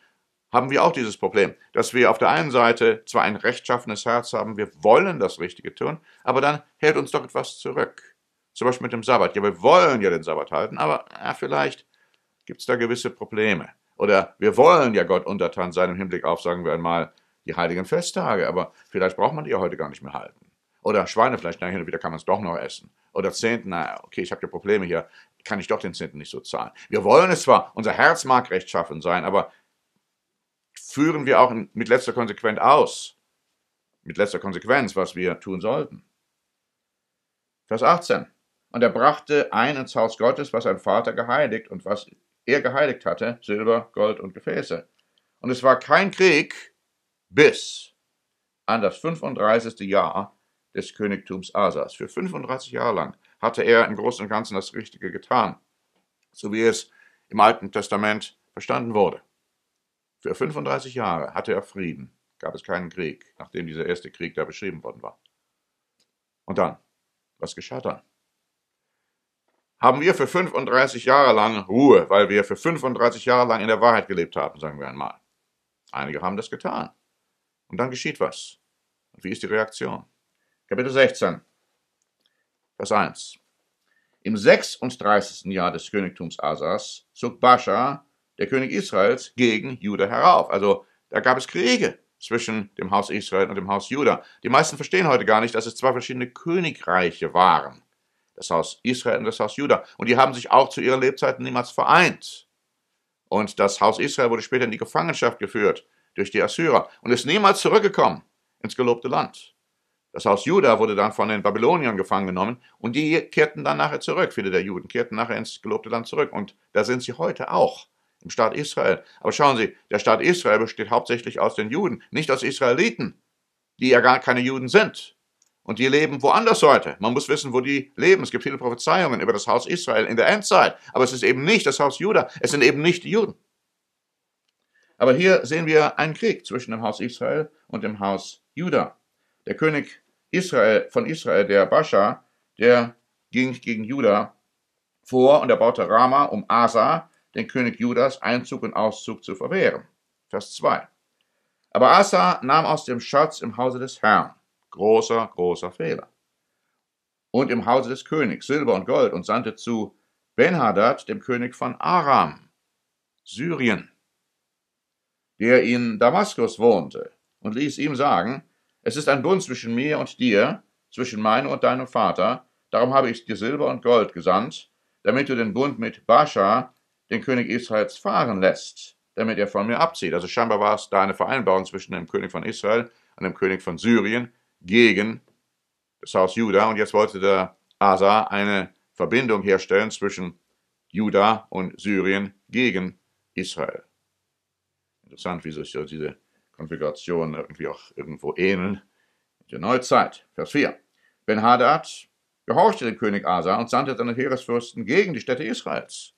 haben wir auch dieses Problem, dass wir auf der einen Seite zwar ein rechtschaffenes Herz haben, wir wollen das Richtige tun, aber dann hält uns doch etwas zurück. Zum Beispiel mit dem Sabbat. Ja, wir wollen ja den Sabbat halten, aber ja, vielleicht gibt es da gewisse Probleme. Oder wir wollen ja Gott untertan sein im Hinblick auf, sagen wir einmal, die heiligen Festtage, aber vielleicht braucht man die ja heute gar nicht mehr halten. Oder Schweinefleisch, na, hin und wieder kann man es doch noch essen. Oder Zehnten, naja, okay, ich habe ja Probleme hier, kann ich doch den Zehnten nicht so zahlen. Wir wollen es zwar, unser Herz mag rechtschaffen sein, aber führen wir auch mit letzter Konsequenz aus. Mit letzter Konsequenz, was wir tun sollten. Vers 18. Und er brachte ein ins Haus Gottes, was sein Vater geheiligt und was er geheiligt hatte, Silber, Gold und Gefäße. Und es war kein Krieg bis an das 35. Jahr des Königtums Asas. Für 35 Jahre lang hatte er im Großen und Ganzen das Richtige getan, so wie es im Alten Testament verstanden wurde. Für 35 Jahre hatte er Frieden, gab es keinen Krieg, nachdem dieser erste Krieg da beschrieben worden war. Und dann, was geschah dann? Haben wir für 35 Jahre lang Ruhe, weil wir für 35 Jahre lang in der Wahrheit gelebt haben, sagen wir einmal. Einige haben das getan. Und dann geschieht was. Und wie ist die Reaktion? Kapitel 16, Vers 1. Im 36. Jahr des Königtums Asas zog Bascha der König Israels gegen Juda herauf. Also da gab es Kriege zwischen dem Haus Israel und dem Haus Juda. Die meisten verstehen heute gar nicht, dass es zwei verschiedene Königreiche waren. Das Haus Israel und das Haus Juda. Und die haben sich auch zu ihren Lebzeiten niemals vereint. Und das Haus Israel wurde später in die Gefangenschaft geführt durch die Assyrer und ist niemals zurückgekommen ins gelobte Land. Das Haus Juda wurde dann von den Babyloniern gefangen genommen und die kehrten dann nachher zurück. Viele der Juden kehrten nachher ins gelobte Land zurück und da sind sie heute auch im Staat Israel. Aber schauen Sie, der Staat Israel besteht hauptsächlich aus den Juden, nicht aus Israeliten, die ja gar keine Juden sind. Und die leben woanders heute. Man muss wissen, wo die leben. Es gibt viele Prophezeiungen über das Haus Israel in der Endzeit. Aber es ist eben nicht das Haus Juda. Es sind eben nicht die Juden. Aber hier sehen wir einen Krieg zwischen dem Haus Israel und dem Haus Juda. Der König Israel, von Israel, der Bascha, der ging gegen Juda vor und er baute Rama um Asa den König Judas Einzug und Auszug zu verwehren. Vers 2. Aber Asa nahm aus dem Schatz im Hause des Herrn. Großer, großer Fehler. Und im Hause des Königs Silber und Gold und sandte zu Benhadad, dem König von Aram, Syrien, der in Damaskus wohnte, und ließ ihm sagen, es ist ein Bund zwischen mir und dir, zwischen meinem und deinem Vater, darum habe ich dir Silber und Gold gesandt, damit du den Bund mit Bascha, den König Israels fahren lässt, damit er von mir abzieht. Also scheinbar war es da eine Vereinbarung zwischen dem König von Israel und dem König von Syrien gegen das Haus Juda. Und jetzt wollte der Asa eine Verbindung herstellen zwischen Juda und Syrien gegen Israel. Interessant, wie sich diese Konfigurationen irgendwie auch irgendwo ähneln. In der Neuzeit. Vers 4. Ben Hadad gehorchte dem König Asa und sandte seine Heeresfürsten gegen die Städte Israels.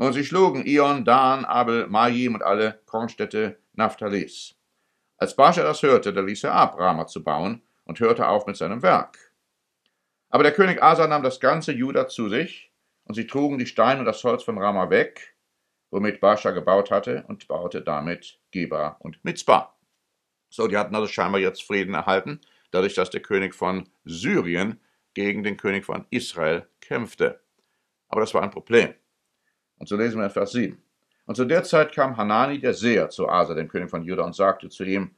Und sie schlugen Ion, Dan, Abel, Majim und alle Kornstädte Naphtalis. Als Baasha das hörte, da ließ er ab, Rama zu bauen und hörte auf mit seinem Werk. Aber der König Asa nahm das ganze Juda zu sich, und sie trugen die Steine und das Holz von Rama weg, womit Baasha gebaut hatte, und baute damit Geba und Mitzbah. So, die hatten also scheinbar jetzt Frieden erhalten, dadurch, dass der König von Syrien gegen den König von Israel kämpfte. Aber das war ein Problem. Und so lesen wir in Vers 7. Und zu der Zeit kam Hanani der Seher zu Asa, dem König von Juda, und sagte zu ihm,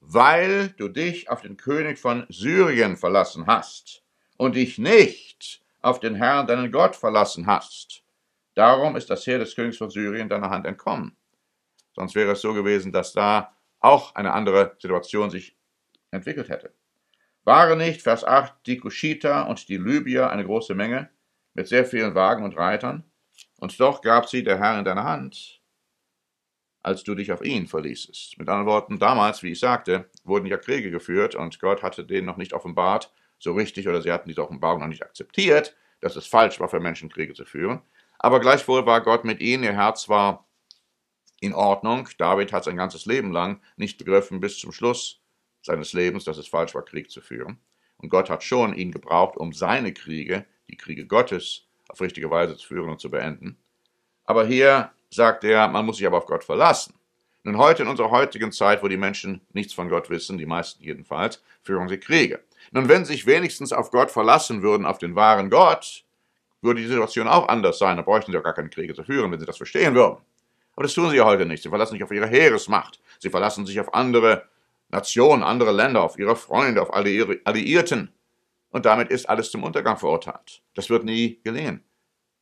weil du dich auf den König von Syrien verlassen hast und dich nicht auf den Herrn, deinen Gott, verlassen hast. Darum ist das Heer des Königs von Syrien deiner Hand entkommen. Sonst wäre es so gewesen, dass da auch eine andere Situation sich entwickelt hätte. Waren nicht, Vers 8, die Kushita und die Libyer eine große Menge mit sehr vielen Wagen und Reitern? und doch gab sie der Herr in deine Hand, als du dich auf ihn verließest. Mit anderen Worten, damals, wie ich sagte, wurden ja Kriege geführt und Gott hatte denen noch nicht offenbart, so richtig, oder sie hatten diese Offenbarung noch nicht akzeptiert, dass es falsch war, für Menschen Kriege zu führen. Aber gleichwohl war Gott mit ihnen, ihr Herz war in Ordnung. David hat sein ganzes Leben lang nicht begriffen bis zum Schluss seines Lebens, dass es falsch war, Krieg zu führen. Und Gott hat schon ihn gebraucht, um seine Kriege, die Kriege Gottes, zu auf richtige Weise zu führen und zu beenden. Aber hier sagt er, man muss sich aber auf Gott verlassen. Nun heute in unserer heutigen Zeit, wo die Menschen nichts von Gott wissen, die meisten jedenfalls, führen sie Kriege. Nun, wenn sie sich wenigstens auf Gott verlassen würden, auf den wahren Gott, würde die Situation auch anders sein. Da bräuchten sie auch gar keine Kriege zu führen, wenn sie das verstehen würden. Aber das tun sie ja heute nicht. Sie verlassen sich auf ihre Heeresmacht. Sie verlassen sich auf andere Nationen, andere Länder, auf ihre Freunde, auf Alliierten und damit ist alles zum Untergang verurteilt. Das wird nie gelingen.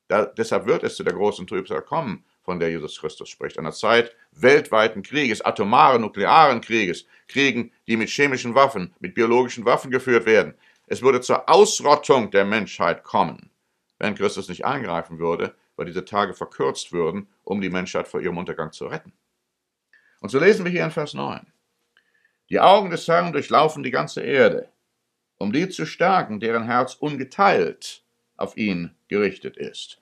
Da, deshalb wird es zu der großen Trübsal kommen, von der Jesus Christus spricht. Einer Zeit weltweiten Krieges, atomaren, nuklearen Krieges, Kriegen, die mit chemischen Waffen, mit biologischen Waffen geführt werden. Es würde zur Ausrottung der Menschheit kommen. Wenn Christus nicht eingreifen würde, weil diese Tage verkürzt würden, um die Menschheit vor ihrem Untergang zu retten. Und so lesen wir hier in Vers 9. Die Augen des Herrn durchlaufen die ganze Erde, um die zu stärken, deren Herz ungeteilt auf ihn gerichtet ist.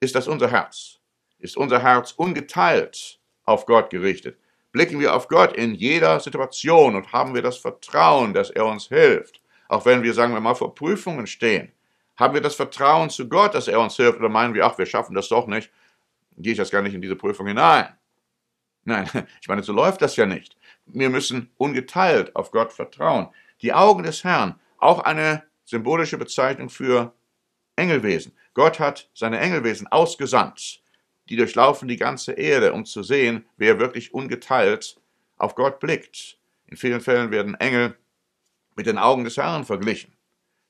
Ist das unser Herz? Ist unser Herz ungeteilt auf Gott gerichtet? Blicken wir auf Gott in jeder Situation und haben wir das Vertrauen, dass er uns hilft, auch wenn wir, sagen wir mal, vor Prüfungen stehen. Haben wir das Vertrauen zu Gott, dass er uns hilft, oder meinen wir, ach, wir schaffen das doch nicht, gehe ich jetzt gar nicht in diese Prüfung hinein? Nein, ich meine, so läuft das ja nicht. Wir müssen ungeteilt auf Gott vertrauen. Die Augen des Herrn, auch eine symbolische Bezeichnung für Engelwesen. Gott hat seine Engelwesen ausgesandt. Die durchlaufen die ganze Erde, um zu sehen, wer wirklich ungeteilt auf Gott blickt. In vielen Fällen werden Engel mit den Augen des Herrn verglichen.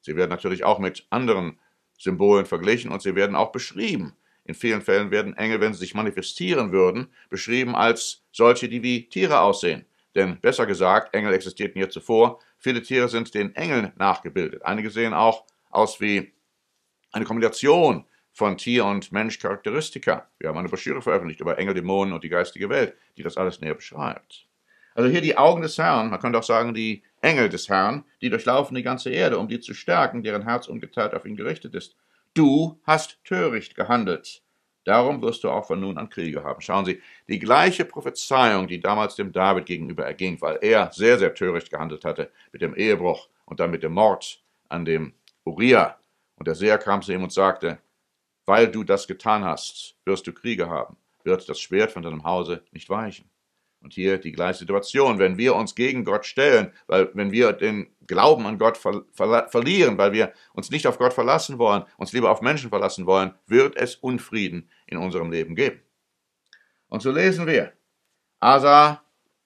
Sie werden natürlich auch mit anderen Symbolen verglichen und sie werden auch beschrieben. In vielen Fällen werden Engel, wenn sie sich manifestieren würden, beschrieben als solche, die wie Tiere aussehen. Denn besser gesagt, Engel existierten hier zuvor, Viele Tiere sind den Engeln nachgebildet. Einige sehen auch aus wie eine Kombination von Tier- und Mensch-Charakteristika. Wir haben eine Broschüre veröffentlicht über Engel, Dämonen und die geistige Welt, die das alles näher beschreibt. Also hier die Augen des Herrn, man könnte auch sagen die Engel des Herrn, die durchlaufen die ganze Erde, um die zu stärken, deren Herz ungeteilt auf ihn gerichtet ist. Du hast töricht gehandelt. Darum wirst du auch von nun an Kriege haben. Schauen Sie, die gleiche Prophezeiung, die damals dem David gegenüber erging, weil er sehr, sehr töricht gehandelt hatte mit dem Ehebruch und dann mit dem Mord an dem Uriah. Und der Seher kam zu ihm und sagte, weil du das getan hast, wirst du Kriege haben, wird das Schwert von deinem Hause nicht weichen. Und hier die gleiche Situation, wenn wir uns gegen Gott stellen, weil wenn wir den Glauben an Gott ver ver verlieren, weil wir uns nicht auf Gott verlassen wollen, uns lieber auf Menschen verlassen wollen, wird es Unfrieden in unserem Leben geben. Und so lesen wir, Asa,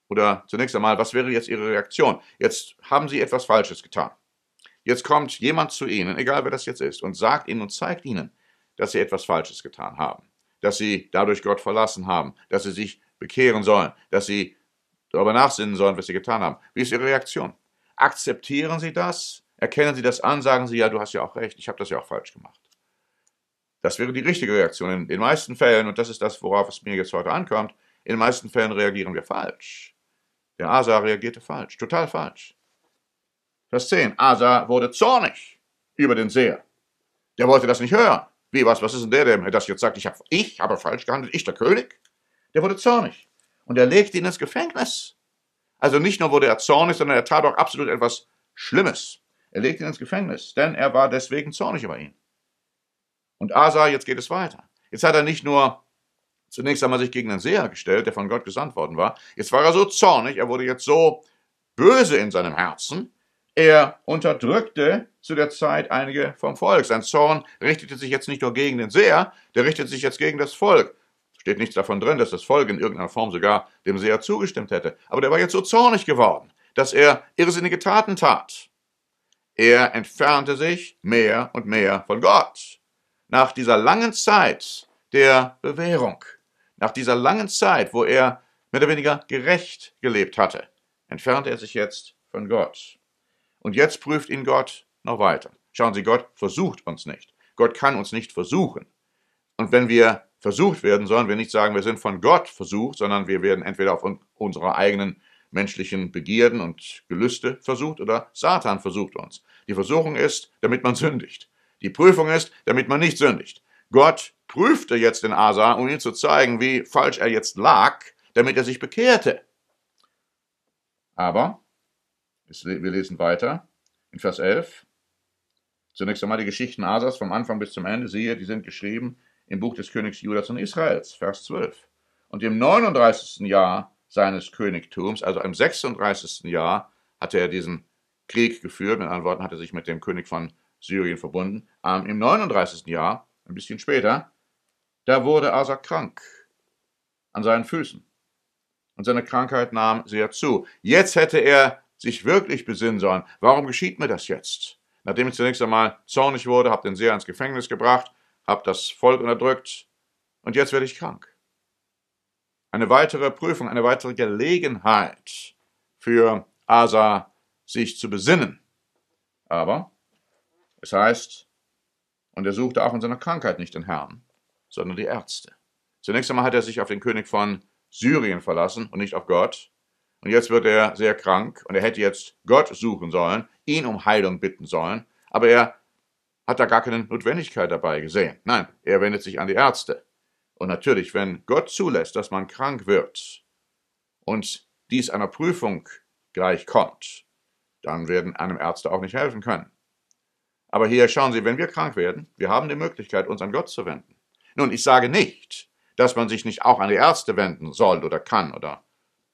oder zunächst einmal, was wäre jetzt Ihre Reaktion? Jetzt haben Sie etwas Falsches getan. Jetzt kommt jemand zu Ihnen, egal wer das jetzt ist, und sagt Ihnen und zeigt Ihnen, dass Sie etwas Falsches getan haben, dass Sie dadurch Gott verlassen haben, dass Sie sich bekehren sollen, dass Sie darüber nachsinnen sollen, was Sie getan haben. Wie ist Ihre Reaktion? Akzeptieren Sie das, erkennen Sie das an, sagen Sie, ja, du hast ja auch recht, ich habe das ja auch falsch gemacht. Das wäre die richtige Reaktion. In den meisten Fällen, und das ist das, worauf es mir jetzt heute ankommt, in den meisten Fällen reagieren wir falsch. Der Asa reagierte falsch, total falsch. Vers 10. Asa wurde zornig über den Seher. Der wollte das nicht hören. Wie, was, was ist denn der, der mir das jetzt sagt? Ich habe ich hab falsch gehandelt, ich der König. Der wurde zornig. Und er legte ihn ins Gefängnis. Also nicht nur wurde er zornig, sondern er tat auch absolut etwas Schlimmes. Er legte ihn ins Gefängnis, denn er war deswegen zornig über ihn. Und Asa, jetzt geht es weiter. Jetzt hat er nicht nur zunächst einmal sich gegen den Seher gestellt, der von Gott gesandt worden war. Jetzt war er so zornig, er wurde jetzt so böse in seinem Herzen. Er unterdrückte zu der Zeit einige vom Volk. Sein Zorn richtete sich jetzt nicht nur gegen den Seher, der richtet sich jetzt gegen das Volk. Steht nichts davon drin, dass das Volk in irgendeiner Form sogar dem Seher zugestimmt hätte. Aber der war jetzt so zornig geworden, dass er irrsinnige Taten tat. Er entfernte sich mehr und mehr von Gott. Nach dieser langen Zeit der Bewährung, nach dieser langen Zeit, wo er mehr oder weniger gerecht gelebt hatte, entfernte er sich jetzt von Gott. Und jetzt prüft ihn Gott noch weiter. Schauen Sie, Gott versucht uns nicht. Gott kann uns nicht versuchen. Und wenn wir versucht werden, sollen wir nicht sagen, wir sind von Gott versucht, sondern wir werden entweder auf unsere eigenen menschlichen Begierden und Gelüste versucht oder Satan versucht uns. Die Versuchung ist, damit man sündigt. Die Prüfung ist, damit man nicht sündigt. Gott prüfte jetzt den Asa, um ihm zu zeigen, wie falsch er jetzt lag, damit er sich bekehrte. Aber, wir lesen weiter in Vers 11. Zunächst einmal die Geschichten Asas vom Anfang bis zum Ende. Siehe, die sind geschrieben im Buch des Königs Judas und Israels, Vers 12. Und im 39. Jahr seines Königtums, also im 36. Jahr, hatte er diesen Krieg geführt, mit anderen Worten, hatte er sich mit dem König von Syrien verbunden. Ähm, Im 39. Jahr, ein bisschen später, da wurde Asa krank an seinen Füßen. Und seine Krankheit nahm sehr zu. Jetzt hätte er sich wirklich besinnen sollen. Warum geschieht mir das jetzt? Nachdem ich zunächst einmal zornig wurde, habe den Seher ins Gefängnis gebracht hab das Volk unterdrückt und jetzt werde ich krank. Eine weitere Prüfung, eine weitere Gelegenheit für Asa, sich zu besinnen. Aber es heißt, und er suchte auch in seiner Krankheit nicht den Herrn, sondern die Ärzte. Zunächst einmal hat er sich auf den König von Syrien verlassen und nicht auf Gott. Und jetzt wird er sehr krank und er hätte jetzt Gott suchen sollen, ihn um Heilung bitten sollen. Aber er hat er gar keine Notwendigkeit dabei gesehen. Nein, er wendet sich an die Ärzte. Und natürlich, wenn Gott zulässt, dass man krank wird und dies einer Prüfung gleich kommt, dann werden einem Ärzte auch nicht helfen können. Aber hier schauen Sie, wenn wir krank werden, wir haben die Möglichkeit, uns an Gott zu wenden. Nun, ich sage nicht, dass man sich nicht auch an die Ärzte wenden soll oder kann oder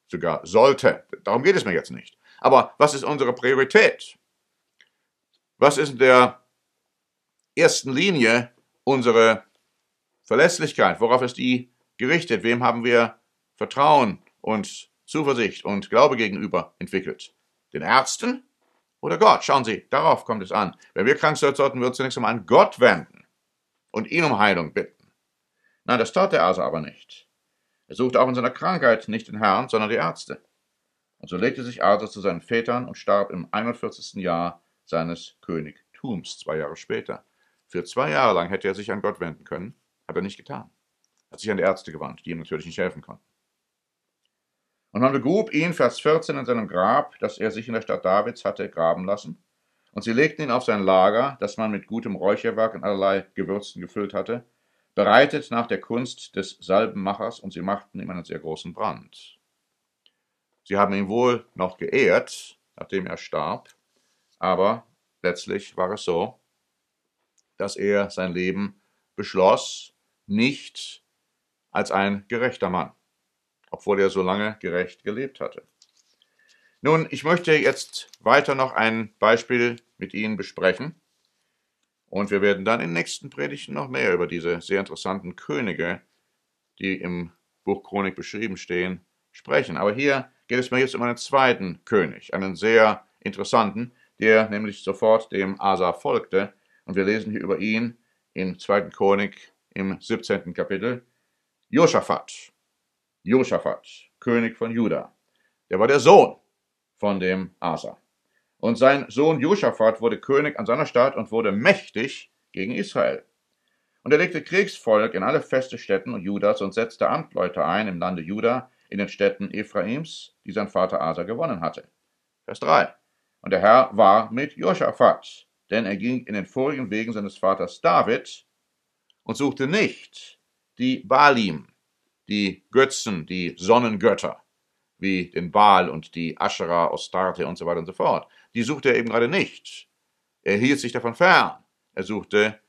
sogar sollte. Darum geht es mir jetzt nicht. Aber was ist unsere Priorität? Was ist der ersten Linie unsere Verlässlichkeit. Worauf ist die gerichtet? Wem haben wir Vertrauen und Zuversicht und Glaube gegenüber entwickelt? Den Ärzten oder Gott? Schauen Sie, darauf kommt es an. Wenn wir krank sind, sollten wir uns zunächst einmal an Gott wenden und ihn um Heilung bitten. Nein, das tat der Asa aber nicht. Er suchte auch in seiner Krankheit nicht den Herrn, sondern die Ärzte. Und so legte sich Asa zu seinen Vätern und starb im 41. Jahr seines Königtums, zwei Jahre später. Für zwei Jahre lang hätte er sich an Gott wenden können, hat er nicht getan. Hat sich an die Ärzte gewandt, die ihm natürlich nicht helfen konnten. Und man begrub ihn, Vers 14, in seinem Grab, das er sich in der Stadt Davids hatte graben lassen. Und sie legten ihn auf sein Lager, das man mit gutem Räucherwerk und allerlei Gewürzen gefüllt hatte, bereitet nach der Kunst des Salbenmachers, und sie machten ihm einen sehr großen Brand. Sie haben ihn wohl noch geehrt, nachdem er starb, aber letztlich war es so, dass er sein Leben beschloss, nicht als ein gerechter Mann, obwohl er so lange gerecht gelebt hatte. Nun, ich möchte jetzt weiter noch ein Beispiel mit Ihnen besprechen. Und wir werden dann in den nächsten Predigten noch mehr über diese sehr interessanten Könige, die im Buch Chronik beschrieben stehen, sprechen. Aber hier geht es mir jetzt um einen zweiten König, einen sehr interessanten, der nämlich sofort dem Asa folgte und wir lesen hier über ihn im 2. Chronik im 17. Kapitel. Josaphat, Josaphat, König von Juda, der war der Sohn von dem Asa. Und sein Sohn Josaphat wurde König an seiner Stadt und wurde mächtig gegen Israel. Und er legte Kriegsvolk in alle feste Städten Judas und setzte Amtleute ein im Lande Juda, in den Städten Ephraims, die sein Vater Asa gewonnen hatte. Vers 3. Und der Herr war mit Josaphat, denn er ging in den vorigen Wegen seines Vaters David und suchte nicht die Balim, die Götzen, die Sonnengötter, wie den Baal und die Asherah, Ostarte und so weiter und so fort. Die suchte er eben gerade nicht. Er hielt sich davon fern. Er suchte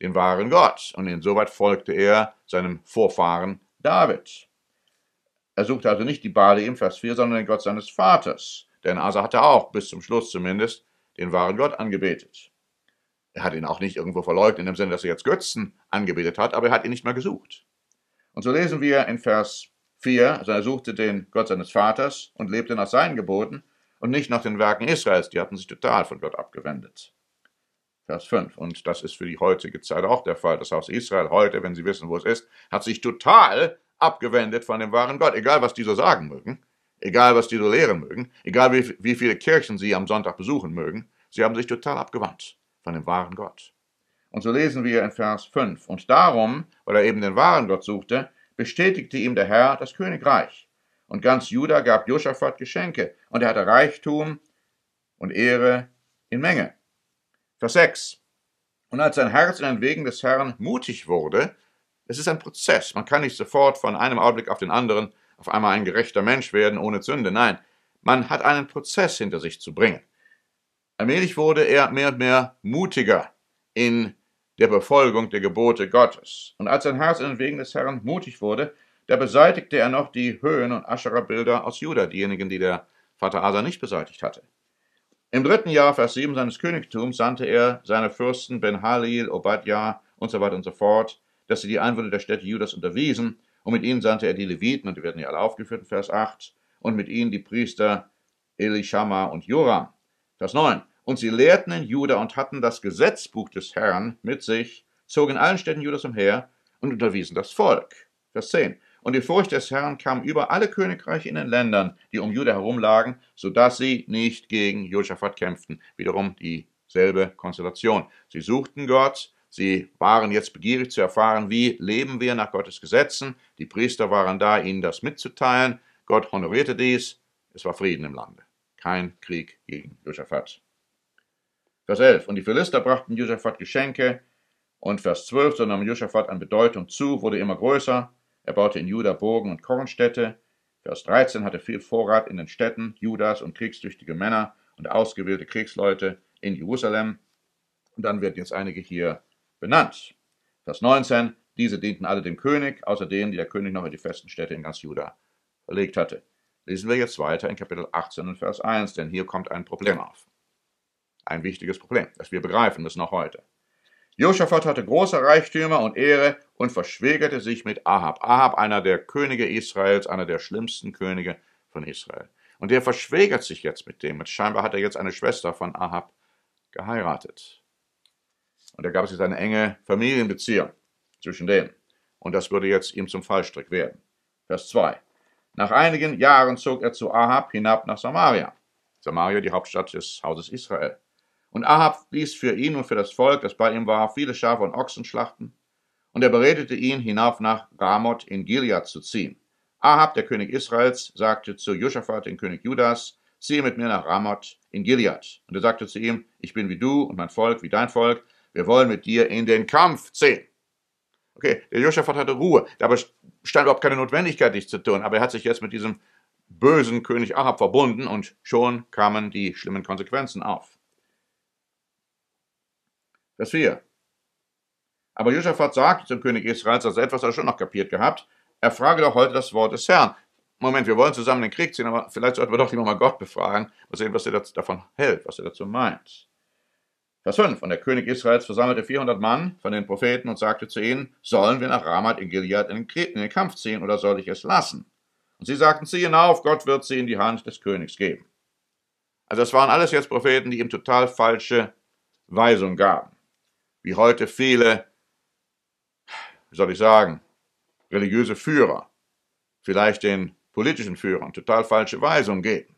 den wahren Gott und insoweit folgte er seinem Vorfahren David. Er suchte also nicht die Bale im Vers 4, sondern den Gott seines Vaters. Denn Asa hatte auch, bis zum Schluss zumindest, den wahren Gott angebetet. Er hat ihn auch nicht irgendwo verleugnet, in dem Sinne, dass er jetzt Götzen angebetet hat, aber er hat ihn nicht mehr gesucht. Und so lesen wir in Vers 4, also er suchte den Gott seines Vaters und lebte nach seinen Geboten und nicht nach den Werken Israels, die hatten sich total von Gott abgewendet. Vers 5. Und das ist für die heutige Zeit auch der Fall. Das Haus Israel heute, wenn Sie wissen, wo es ist, hat sich total abgewendet von dem wahren Gott, egal was die so sagen mögen. Egal, was die so lehren mögen, egal wie, wie viele Kirchen sie am Sonntag besuchen mögen, sie haben sich total abgewandt von dem wahren Gott. Und so lesen wir in Vers 5. Und darum, weil er eben den wahren Gott suchte, bestätigte ihm der Herr das Königreich. Und ganz Juda gab Josaphat Geschenke, und er hatte Reichtum und Ehre in Menge. Vers 6. Und als sein Herz in den Wegen des Herrn mutig wurde, es ist ein Prozess, man kann nicht sofort von einem Augenblick auf den anderen auf einmal ein gerechter Mensch werden ohne Sünde. Nein, man hat einen Prozess hinter sich zu bringen. Allmählich wurde er mehr und mehr mutiger in der Befolgung der Gebote Gottes. Und als sein Herz in den Wegen des Herrn mutig wurde, da beseitigte er noch die Höhen- und Aschera-Bilder aus Juda, diejenigen, die der Vater Asa nicht beseitigt hatte. Im dritten Jahr, Vers 7 seines Königtums, sandte er seine Fürsten Ben-Halil, Obadja und so weiter und so fort, dass sie die Einwohner der Städte Judas unterwiesen und mit ihnen sandte er die Leviten, und die werden hier alle aufgeführt in Vers 8, und mit ihnen die Priester Elishama und Joram. Vers 9. Und sie lehrten in Juda und hatten das Gesetzbuch des Herrn mit sich, zogen in allen Städten Judas umher und unterwiesen das Volk. Vers 10. Und die Furcht des Herrn kam über alle Königreiche in den Ländern, die um Juda herum lagen, sodass sie nicht gegen Josaphat kämpften. Wiederum dieselbe Konstellation. Sie suchten Gott, Sie waren jetzt begierig zu erfahren, wie leben wir nach Gottes Gesetzen. Die Priester waren da, ihnen das mitzuteilen. Gott honorierte dies. Es war Frieden im Lande. Kein Krieg gegen Josaphat. Vers 11. Und die Philister brachten Josaphat Geschenke. Und Vers 12. So nahm Josaphat an Bedeutung zu, wurde immer größer. Er baute in Juda Burgen und Kornstädte. Vers 13 hatte viel Vorrat in den Städten Judas und kriegstüchtige Männer und ausgewählte Kriegsleute in Jerusalem. Und dann wird jetzt einige hier benannt. Vers 19, diese dienten alle dem König, außer denen, die der König noch in die festen Städte in ganz Juda verlegt hatte. Lesen wir jetzt weiter in Kapitel 18 und Vers 1, denn hier kommt ein Problem auf. Ein wichtiges Problem, das wir begreifen müssen auch heute. Josaphat hatte große Reichtümer und Ehre und verschwägerte sich mit Ahab. Ahab, einer der Könige Israels, einer der schlimmsten Könige von Israel. Und der verschwägert sich jetzt mit dem. scheinbar hat er jetzt eine Schwester von Ahab geheiratet. Und da gab es jetzt eine enge Familienbeziehung zwischen denen. Und das würde jetzt ihm zum Fallstrick werden. Vers 2. Nach einigen Jahren zog er zu Ahab hinab nach Samaria. Samaria, die Hauptstadt des Hauses Israel. Und Ahab ließ für ihn und für das Volk, das bei ihm war, viele Schafe und Ochsen schlachten. Und er beredete ihn, hinauf nach Ramoth in Gilead zu ziehen. Ahab, der König Israels, sagte zu Josaphat, den König Judas, ziehe mit mir nach Ramoth in Gilead. Und er sagte zu ihm, ich bin wie du und mein Volk wie dein Volk, wir wollen mit dir in den Kampf ziehen. Okay, der Josaphat hatte Ruhe. Dabei stand überhaupt keine Notwendigkeit, dies zu tun. Aber er hat sich jetzt mit diesem bösen König Ahab verbunden und schon kamen die schlimmen Konsequenzen auf. Vers 4. Aber Josaphat sagt zum König Israels, er etwas hat also er schon noch kapiert gehabt, er frage doch heute das Wort des Herrn. Moment, wir wollen zusammen den Krieg ziehen, aber vielleicht sollten wir doch lieber mal Gott befragen und sehen, was er davon hält, was er dazu meint. Vers 5. Und der König Israels versammelte 400 Mann von den Propheten und sagte zu ihnen, sollen wir nach Ramat in Gilead in den Kampf ziehen oder soll ich es lassen? Und sie sagten, sie hinauf, Gott wird sie in die Hand des Königs geben. Also es waren alles jetzt Propheten, die ihm total falsche Weisungen gaben. Wie heute viele, wie soll ich sagen, religiöse Führer, vielleicht den politischen Führern, total falsche Weisungen geben.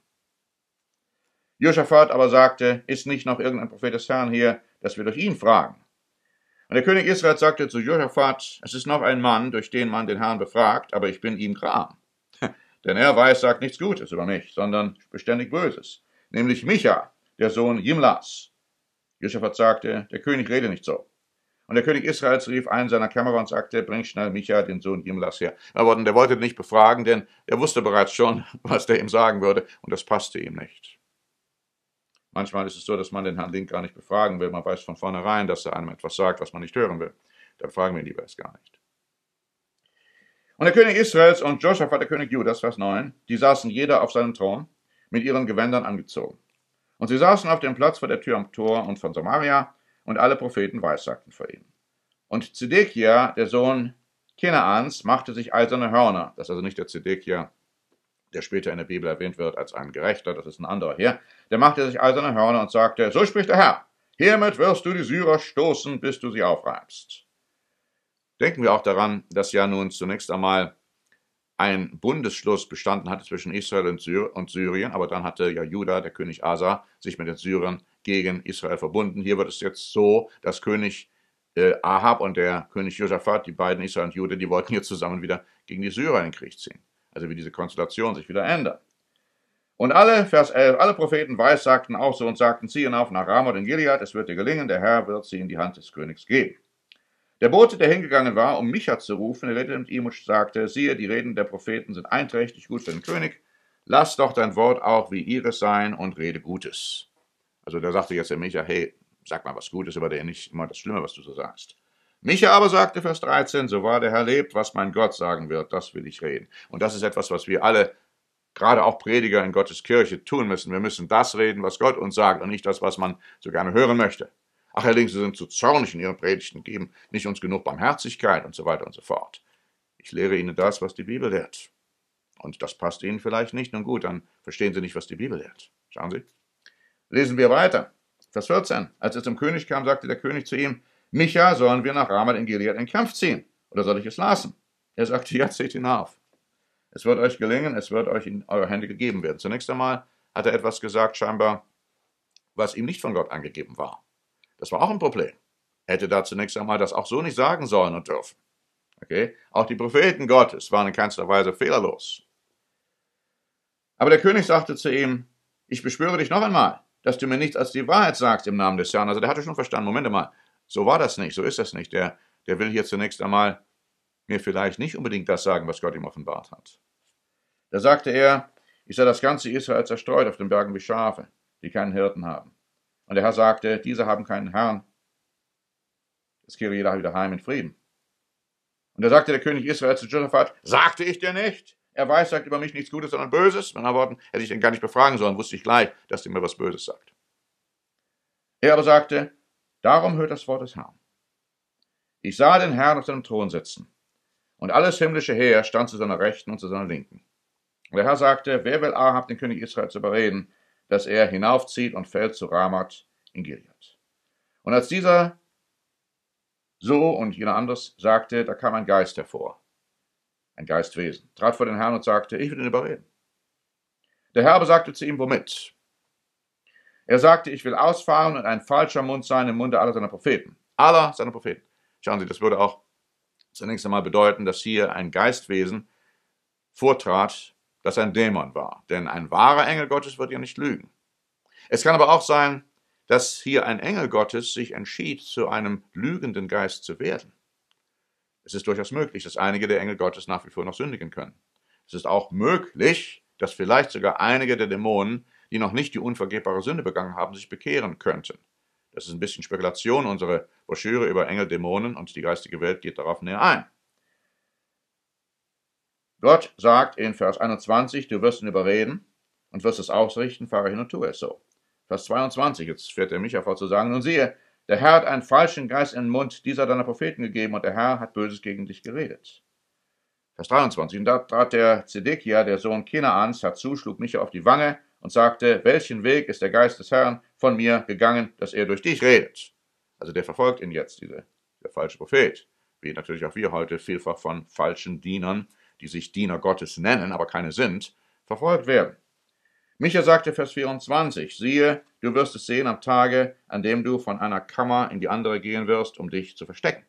Josaphat aber sagte, ist nicht noch irgendein Prophet des Herrn hier, dass wir durch ihn fragen? Und der König Israel sagte zu Josaphat, es ist noch ein Mann, durch den man den Herrn befragt, aber ich bin ihm gram. Denn er weiß, sagt nichts Gutes über mich, sondern beständig Böses. Nämlich Micha, der Sohn Jimlas. Josaphat sagte, der König rede nicht so. Und der König Israels rief einen seiner Kämmerer und sagte, bring schnell Micha, den Sohn Jimlas, her. Aber der wollte nicht befragen, denn er wusste bereits schon, was der ihm sagen würde, und das passte ihm nicht. Manchmal ist es so, dass man den Herrn Link gar nicht befragen will. Man weiß von vornherein, dass er einem etwas sagt, was man nicht hören will. Dann fragen wir ihn lieber erst gar nicht. Und der König Israels und Josaphat, der König Judas, Vers 9, die saßen jeder auf seinem Thron, mit ihren Gewändern angezogen. Und sie saßen auf dem Platz vor der Tür am Tor und von Samaria, und alle Propheten weissagten vor ihnen. Und Zedekia, der Sohn Kenaans, machte sich eiserne Hörner, das ist also nicht der Zedekia, der später in der Bibel erwähnt wird als ein Gerechter, das ist ein anderer hier, der machte sich also eiserne Hörner und sagte, so spricht der Herr, hiermit wirst du die Syrer stoßen, bis du sie aufreibst. Denken wir auch daran, dass ja nun zunächst einmal ein Bundesschluss bestanden hatte zwischen Israel und, Syr und Syrien, aber dann hatte ja Juda, der König Asa, sich mit den Syrern gegen Israel verbunden. Hier wird es jetzt so, dass König äh, Ahab und der König Josaphat, die beiden Israel und Jude, die wollten hier zusammen wieder gegen die Syrer in den Krieg ziehen also wie diese Konstellation sich wieder ändert. Und alle, Vers 11, alle Propheten weissagten auch so und sagten, zieh hinauf nach Ramoth in Gilead, es wird dir gelingen, der Herr wird sie in die Hand des Königs geben. Der Bote, der hingegangen war, um Micha zu rufen, redete mit ihm und sagte, siehe, die Reden der Propheten sind einträchtig gut für den König, lass doch dein Wort auch wie ihres sein und rede Gutes. Also da sagte jetzt der Micha, hey, sag mal was Gutes über den, nicht immer das Schlimme, was du so sagst. Micha aber sagte, Vers 13, so wahr der Herr lebt, was mein Gott sagen wird, das will ich reden. Und das ist etwas, was wir alle, gerade auch Prediger in Gottes Kirche, tun müssen. Wir müssen das reden, was Gott uns sagt und nicht das, was man so gerne hören möchte. Ach, Herr Link, Sie sind zu zornig in Ihren Predigten, geben nicht uns genug Barmherzigkeit und so weiter und so fort. Ich lehre Ihnen das, was die Bibel lehrt. Und das passt Ihnen vielleicht nicht. Nun gut, dann verstehen Sie nicht, was die Bibel lehrt. Schauen Sie. Lesen wir weiter. Vers 14. Als er zum König kam, sagte der König zu ihm, Micha, sollen wir nach Ramat in Gilead in Kampf ziehen? Oder soll ich es lassen? Er sagte, ja, zieht hinauf. Es wird euch gelingen, es wird euch in eure Hände gegeben werden. Zunächst einmal hat er etwas gesagt, scheinbar, was ihm nicht von Gott angegeben war. Das war auch ein Problem. Er hätte da zunächst einmal das auch so nicht sagen sollen und dürfen. Okay? Auch die Propheten Gottes waren in keinster Weise fehlerlos. Aber der König sagte zu ihm, ich beschwöre dich noch einmal, dass du mir nichts als die Wahrheit sagst im Namen des Herrn. Also der hatte schon verstanden, Moment mal, so war das nicht, so ist das nicht. Der, der will hier zunächst einmal mir vielleicht nicht unbedingt das sagen, was Gott ihm offenbart hat. Da sagte er, ich sah das ganze Israel zerstreut auf den Bergen wie Schafe, die keinen Hirten haben. Und der Herr sagte, diese haben keinen Herrn. Jetzt kehre jeder wieder heim in Frieden. Und da sagte der König Israel zu Josaphat, sagte ich dir nicht? Er weiß, sagt über mich nichts Gutes, sondern Böses. Mit anderen Worten, hätte ich ihn gar nicht befragen sollen, wusste ich gleich, dass er mir was Böses sagt. Er aber sagte, Darum hört das Wort des Herrn. Ich sah den Herrn auf seinem Thron sitzen, und alles himmlische Heer stand zu seiner Rechten und zu seiner Linken. Und der Herr sagte, wer will Ahab, den König Israel, zu überreden, dass er hinaufzieht und fällt zu Ramat in Gilead? Und als dieser so und jener anders sagte, da kam ein Geist hervor, ein Geistwesen, trat vor den Herrn und sagte, ich will ihn überreden. Der Herr aber sagte zu ihm, womit? Er sagte, ich will ausfahren und ein falscher Mund sein im Munde aller seiner Propheten. Aller seiner Propheten. Schauen Sie, das würde auch zunächst einmal bedeuten, dass hier ein Geistwesen vortrat, das ein Dämon war. Denn ein wahrer Engel Gottes wird ja nicht lügen. Es kann aber auch sein, dass hier ein Engel Gottes sich entschied, zu einem lügenden Geist zu werden. Es ist durchaus möglich, dass einige der Engel Gottes nach wie vor noch sündigen können. Es ist auch möglich, dass vielleicht sogar einige der Dämonen die noch nicht die unvergebbare Sünde begangen haben, sich bekehren könnten. Das ist ein bisschen Spekulation. Unsere Broschüre über Engel, Dämonen und die geistige Welt geht darauf näher ein. Gott sagt in Vers 21, du wirst ihn überreden und wirst es ausrichten, fahre hin und tue es so. Vers 22, jetzt fährt er mich hervor zu sagen, nun siehe, der Herr hat einen falschen Geist in den Mund dieser deiner Propheten gegeben und der Herr hat Böses gegen dich geredet. Vers 23, und da trat der Zedekia, der Sohn Kenaans, herzu, schlug Micha auf die Wange und sagte, welchen Weg ist der Geist des Herrn von mir gegangen, dass er durch dich redet? Also der verfolgt ihn jetzt, diese, der falsche Prophet, wie natürlich auch wir heute vielfach von falschen Dienern, die sich Diener Gottes nennen, aber keine sind, verfolgt werden. Micha sagte Vers 24, siehe, du wirst es sehen am Tage, an dem du von einer Kammer in die andere gehen wirst, um dich zu verstecken.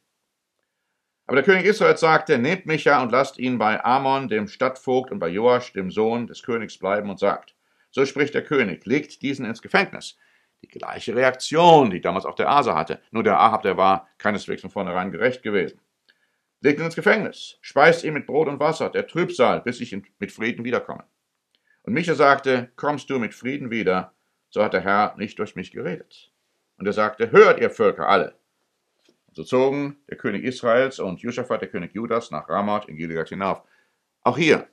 Aber der König Israel sagte, nehmt Micha und lasst ihn bei Amon, dem Stadtvogt, und bei Joasch, dem Sohn des Königs, bleiben und sagt, so spricht der König, legt diesen ins Gefängnis. Die gleiche Reaktion, die damals auch der Asa hatte. Nur der Ahab, der war keineswegs von vornherein gerecht gewesen. Legt ihn ins Gefängnis, speist ihn mit Brot und Wasser, der Trübsal, bis ich mit Frieden wiederkomme. Und Micha sagte, kommst du mit Frieden wieder, so hat der Herr nicht durch mich geredet. Und er sagte, hört ihr Völker alle. Und so zogen der König Israels und Josaphat, der König Judas, nach Ramat in Gilgat hinauf. Auch hier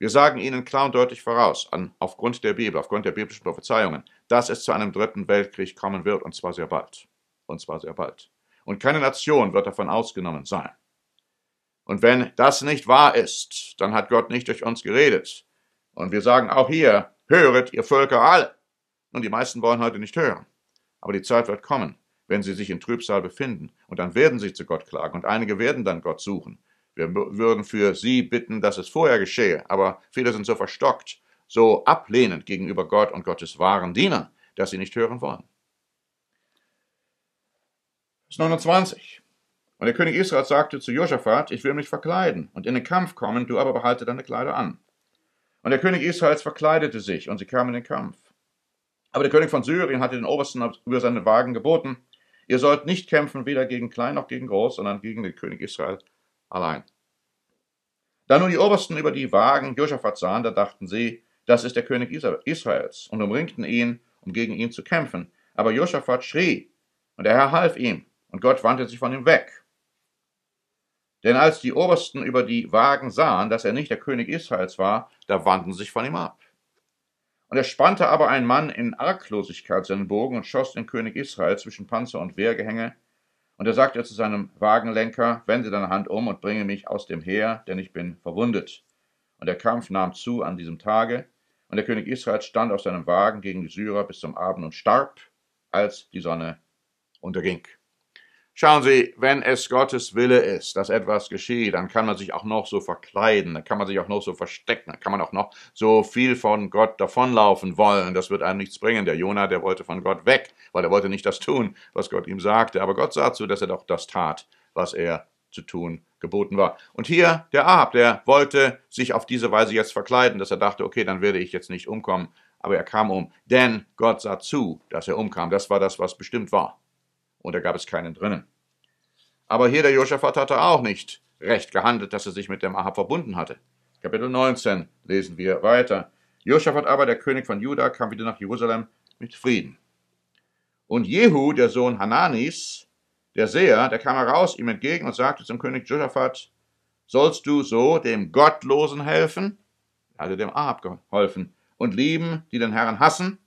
wir sagen ihnen klar und deutlich voraus, an, aufgrund der Bibel, aufgrund der biblischen Prophezeiungen, dass es zu einem dritten Weltkrieg kommen wird, und zwar sehr bald. Und zwar sehr bald. Und keine Nation wird davon ausgenommen sein. Und wenn das nicht wahr ist, dann hat Gott nicht durch uns geredet. Und wir sagen auch hier, höret ihr Völker alle. Nun, die meisten wollen heute nicht hören. Aber die Zeit wird kommen, wenn sie sich in Trübsal befinden. Und dann werden sie zu Gott klagen. Und einige werden dann Gott suchen. Wir würden für sie bitten, dass es vorher geschehe, aber viele sind so verstockt, so ablehnend gegenüber Gott und Gottes wahren Diener, dass sie nicht hören wollen. Vers 29. Und der König Israel sagte zu Josaphat, ich will mich verkleiden und in den Kampf kommen, du aber behalte deine Kleider an. Und der König Israels verkleidete sich und sie kamen in den Kampf. Aber der König von Syrien hatte den Obersten über seine Wagen geboten, ihr sollt nicht kämpfen, weder gegen klein noch gegen groß, sondern gegen den König Israel allein. Da nun die Obersten über die Wagen Josaphat sahen, da dachten sie, das ist der König Israels, und umringten ihn, um gegen ihn zu kämpfen. Aber Josaphat schrie, und der Herr half ihm, und Gott wandte sich von ihm weg. Denn als die Obersten über die Wagen sahen, dass er nicht der König Israels war, da wandten sich von ihm ab. Und er spannte aber ein Mann in Arglosigkeit seinen Bogen und schoss den König Israel zwischen Panzer und Wehrgehänge, und da sagt er zu seinem Wagenlenker, wende deine Hand um und bringe mich aus dem Heer, denn ich bin verwundet. Und der Kampf nahm zu an diesem Tage, und der König Israel stand auf seinem Wagen gegen die Syrer bis zum Abend und starb, als die Sonne unterging. Schauen Sie, wenn es Gottes Wille ist, dass etwas geschieht, dann kann man sich auch noch so verkleiden, dann kann man sich auch noch so verstecken, dann kann man auch noch so viel von Gott davonlaufen wollen. Das wird einem nichts bringen. Der Jonah, der wollte von Gott weg, weil er wollte nicht das tun, was Gott ihm sagte. Aber Gott sah zu, dass er doch das tat, was er zu tun geboten war. Und hier der Ab, der wollte sich auf diese Weise jetzt verkleiden, dass er dachte, okay, dann werde ich jetzt nicht umkommen. Aber er kam um, denn Gott sah zu, dass er umkam. Das war das, was bestimmt war und da gab es keinen drinnen. Aber hier der Josaphat hatte auch nicht recht gehandelt, dass er sich mit dem Ahab verbunden hatte. Kapitel 19 lesen wir weiter. Josaphat aber, der König von Juda, kam wieder nach Jerusalem mit Frieden. Und Jehu, der Sohn Hananis, der Seher, der kam heraus ihm entgegen und sagte zum König Josaphat, sollst du so dem Gottlosen helfen? Er hatte dem Ahab geholfen. Und lieben, die den Herrn hassen?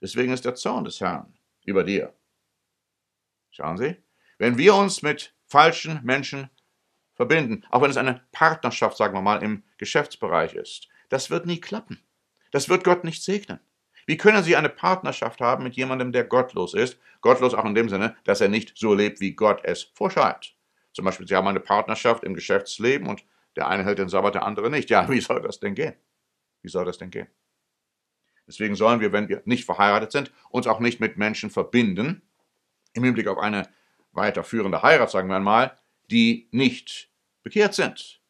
Deswegen ist der Zorn des Herrn über dir. Schauen Sie, wenn wir uns mit falschen Menschen verbinden, auch wenn es eine Partnerschaft, sagen wir mal, im Geschäftsbereich ist, das wird nie klappen. Das wird Gott nicht segnen. Wie können Sie eine Partnerschaft haben mit jemandem, der gottlos ist? Gottlos auch in dem Sinne, dass er nicht so lebt, wie Gott es vorschreibt. Zum Beispiel, Sie haben eine Partnerschaft im Geschäftsleben und der eine hält den Sabbat, der andere nicht. Ja, wie soll das denn gehen? Wie soll das denn gehen? Deswegen sollen wir, wenn wir nicht verheiratet sind, uns auch nicht mit Menschen verbinden, im Hinblick auf eine weiterführende Heirat, sagen wir einmal, die nicht bekehrt sind.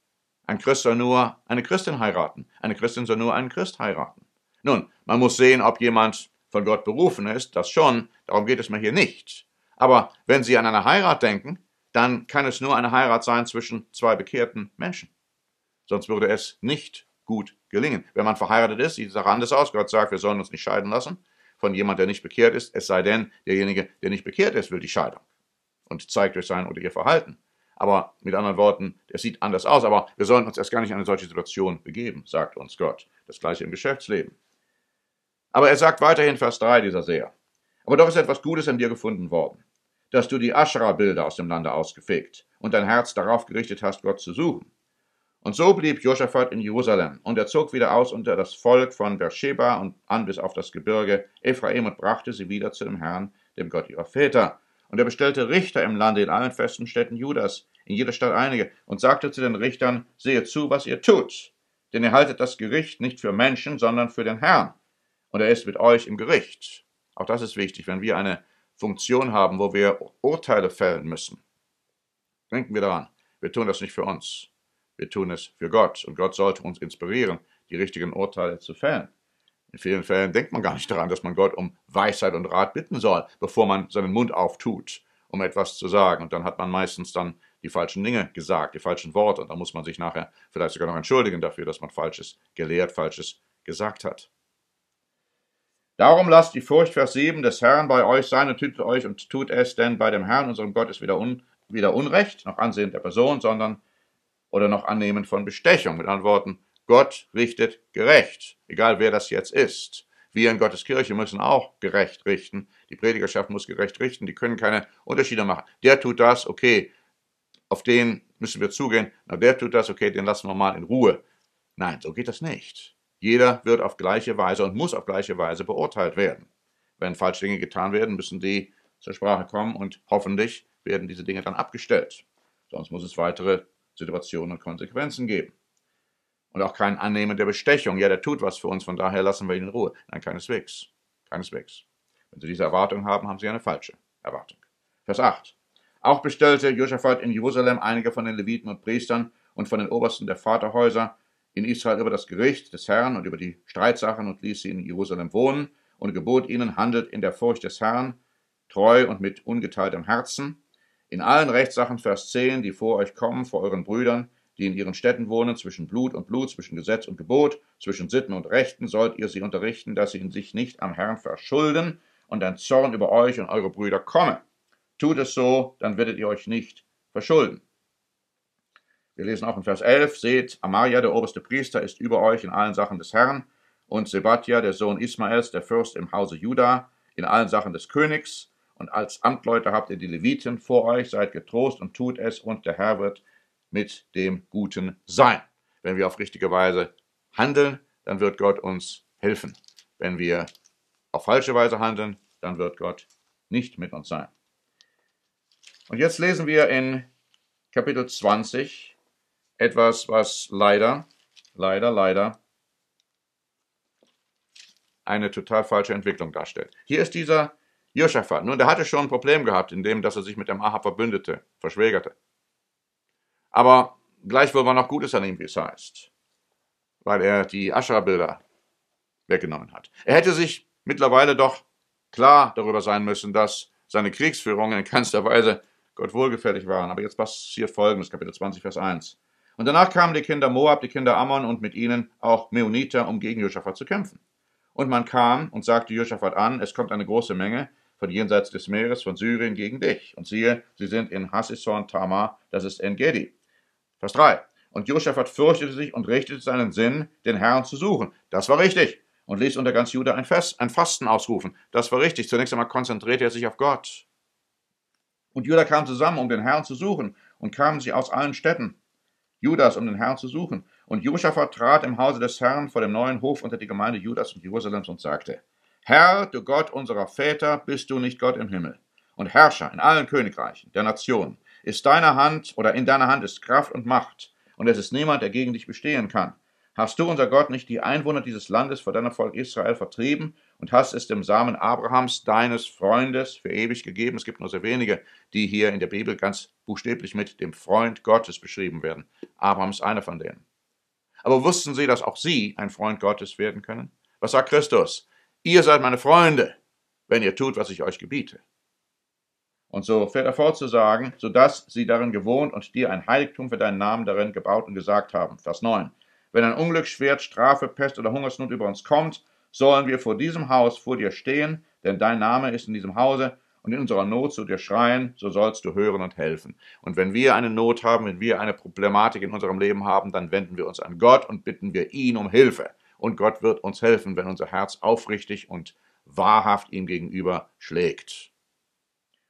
Ein Christ soll nur eine Christin heiraten, eine Christin soll nur einen Christ heiraten. Nun, man muss sehen, ob jemand von Gott berufen ist, das schon, darum geht es mir hier nicht. Aber wenn Sie an eine Heirat denken, dann kann es nur eine Heirat sein zwischen zwei bekehrten Menschen. Sonst würde es nicht gut gelingen. Wenn man verheiratet ist, sieht es auch anders aus. Gott sagt, wir sollen uns nicht scheiden lassen von jemand, der nicht bekehrt ist, es sei denn, derjenige, der nicht bekehrt ist, will die Scheidung und zeigt durch sein oder ihr Verhalten. Aber mit anderen Worten, es sieht anders aus, aber wir sollen uns erst gar nicht in eine solche Situation begeben, sagt uns Gott. Das gleiche im Geschäftsleben. Aber er sagt weiterhin Vers 3 dieser Seher. Aber doch ist etwas Gutes an dir gefunden worden, dass du die Aschra-Bilder aus dem Lande ausgefegt und dein Herz darauf gerichtet hast, Gott zu suchen. Und so blieb Josaphat in Jerusalem, und er zog wieder aus unter das Volk von Beersheba und an bis auf das Gebirge Ephraim und brachte sie wieder zu dem Herrn, dem Gott ihrer Väter. Und er bestellte Richter im Lande in allen festen Städten Judas, in jeder Stadt einige, und sagte zu den Richtern, sehe zu, was ihr tut, denn ihr haltet das Gericht nicht für Menschen, sondern für den Herrn, und er ist mit euch im Gericht. Auch das ist wichtig, wenn wir eine Funktion haben, wo wir Urteile fällen müssen. Denken wir daran, wir tun das nicht für uns. Wir tun es für Gott und Gott sollte uns inspirieren, die richtigen Urteile zu fällen. In vielen Fällen denkt man gar nicht daran, dass man Gott um Weisheit und Rat bitten soll, bevor man seinen Mund auftut, um etwas zu sagen. Und dann hat man meistens dann die falschen Dinge gesagt, die falschen Worte. Und dann muss man sich nachher vielleicht sogar noch entschuldigen dafür, dass man Falsches gelehrt, Falsches gesagt hat. Darum lasst die Furcht, Vers 7, des Herrn bei euch sein und hütet euch und tut es, denn bei dem Herrn, unserem Gott, ist weder, un, weder Unrecht, noch Ansehen der Person, sondern oder noch Annehmen von Bestechung. Mit anderen Worten, Gott richtet gerecht, egal wer das jetzt ist. Wir in Gottes Kirche müssen auch gerecht richten. Die Predigerschaft muss gerecht richten. Die können keine Unterschiede machen. Der tut das, okay. Auf den müssen wir zugehen. Na, der tut das, okay, den lassen wir mal in Ruhe. Nein, so geht das nicht. Jeder wird auf gleiche Weise und muss auf gleiche Weise beurteilt werden. Wenn falsche Dinge getan werden, müssen die zur Sprache kommen und hoffentlich werden diese Dinge dann abgestellt. Sonst muss es weitere Situationen und Konsequenzen geben. Und auch kein Annehmen der Bestechung. Ja, der tut was für uns, von daher lassen wir ihn in Ruhe. Nein, keineswegs. Keineswegs. Wenn Sie diese Erwartung haben, haben Sie eine falsche Erwartung. Vers 8. Auch bestellte Josaphat in Jerusalem einige von den Leviten und Priestern und von den Obersten der Vaterhäuser in Israel über das Gericht des Herrn und über die Streitsachen und ließ sie in Jerusalem wohnen und gebot ihnen, handelt in der Furcht des Herrn, treu und mit ungeteiltem Herzen, in allen Rechtssachen, Vers 10, die vor euch kommen, vor euren Brüdern, die in ihren Städten wohnen, zwischen Blut und Blut, zwischen Gesetz und Gebot, zwischen Sitten und Rechten, sollt ihr sie unterrichten, dass sie in sich nicht am Herrn verschulden und ein Zorn über euch und eure Brüder komme. Tut es so, dann werdet ihr euch nicht verschulden. Wir lesen auch in Vers 11, seht, Amaria, der oberste Priester, ist über euch in allen Sachen des Herrn, und Sebatia, der Sohn Ismaels, der Fürst im Hause Juda, in allen Sachen des Königs, und als Amtleute habt ihr die Leviten vor euch, seid getrost und tut es, und der Herr wird mit dem Guten sein. Wenn wir auf richtige Weise handeln, dann wird Gott uns helfen. Wenn wir auf falsche Weise handeln, dann wird Gott nicht mit uns sein. Und jetzt lesen wir in Kapitel 20 etwas, was leider, leider, leider eine total falsche Entwicklung darstellt. Hier ist dieser Josaphat. Nun, der hatte schon ein Problem gehabt, indem dass er sich mit dem Ahab verbündete, verschwägerte. Aber gleichwohl war noch Gutes an ihm, wie es heißt, weil er die Aschra-Bilder weggenommen hat. Er hätte sich mittlerweile doch klar darüber sein müssen, dass seine Kriegsführungen in keinster Weise Gott wohlgefällig waren. Aber jetzt passiert Folgendes, Kapitel 20, Vers 1. Und danach kamen die Kinder Moab, die Kinder Ammon und mit ihnen auch Meoniter, um gegen Josaphat zu kämpfen. Und man kam und sagte Josaphat an, es kommt eine große Menge, von jenseits des Meeres von Syrien gegen dich. Und siehe, sie sind in Hassison Tamar, das ist en Gedi. Vers 3. Und Josaphat fürchtete sich und richtete seinen Sinn, den Herrn zu suchen. Das war richtig. Und ließ unter ganz Juda ein, Fest, ein Fasten ausrufen. Das war richtig. Zunächst einmal konzentrierte er sich auf Gott. Und Juda kam zusammen, um den Herrn zu suchen. Und kamen sie aus allen Städten Judas, um den Herrn zu suchen. Und Josaphat trat im Hause des Herrn vor dem neuen Hof unter die Gemeinde Judas und Jerusalems und sagte, Herr, du Gott unserer Väter, bist du nicht Gott im Himmel und Herrscher in allen Königreichen der Nationen. Ist deine Hand oder in deiner Hand ist Kraft und Macht, und es ist niemand, der gegen dich bestehen kann. Hast du, unser Gott, nicht die Einwohner dieses Landes vor deinem Volk Israel vertrieben und hast es dem Samen Abrahams, deines Freundes, für ewig gegeben? Es gibt nur sehr wenige, die hier in der Bibel ganz buchstäblich mit dem Freund Gottes beschrieben werden. Abraham ist einer von denen. Aber wussten sie, dass auch sie ein Freund Gottes werden können? Was sagt Christus? Ihr seid meine Freunde, wenn ihr tut, was ich euch gebiete. Und so fährt er fort zu sagen, sodass sie darin gewohnt und dir ein Heiligtum für deinen Namen darin gebaut und gesagt haben. Vers 9. Wenn ein Unglück, Schwert, Strafe, Pest oder Hungersnot über uns kommt, sollen wir vor diesem Haus vor dir stehen, denn dein Name ist in diesem Hause und in unserer Not zu dir schreien, so sollst du hören und helfen. Und wenn wir eine Not haben, wenn wir eine Problematik in unserem Leben haben, dann wenden wir uns an Gott und bitten wir ihn um Hilfe und Gott wird uns helfen, wenn unser Herz aufrichtig und wahrhaft ihm gegenüber schlägt.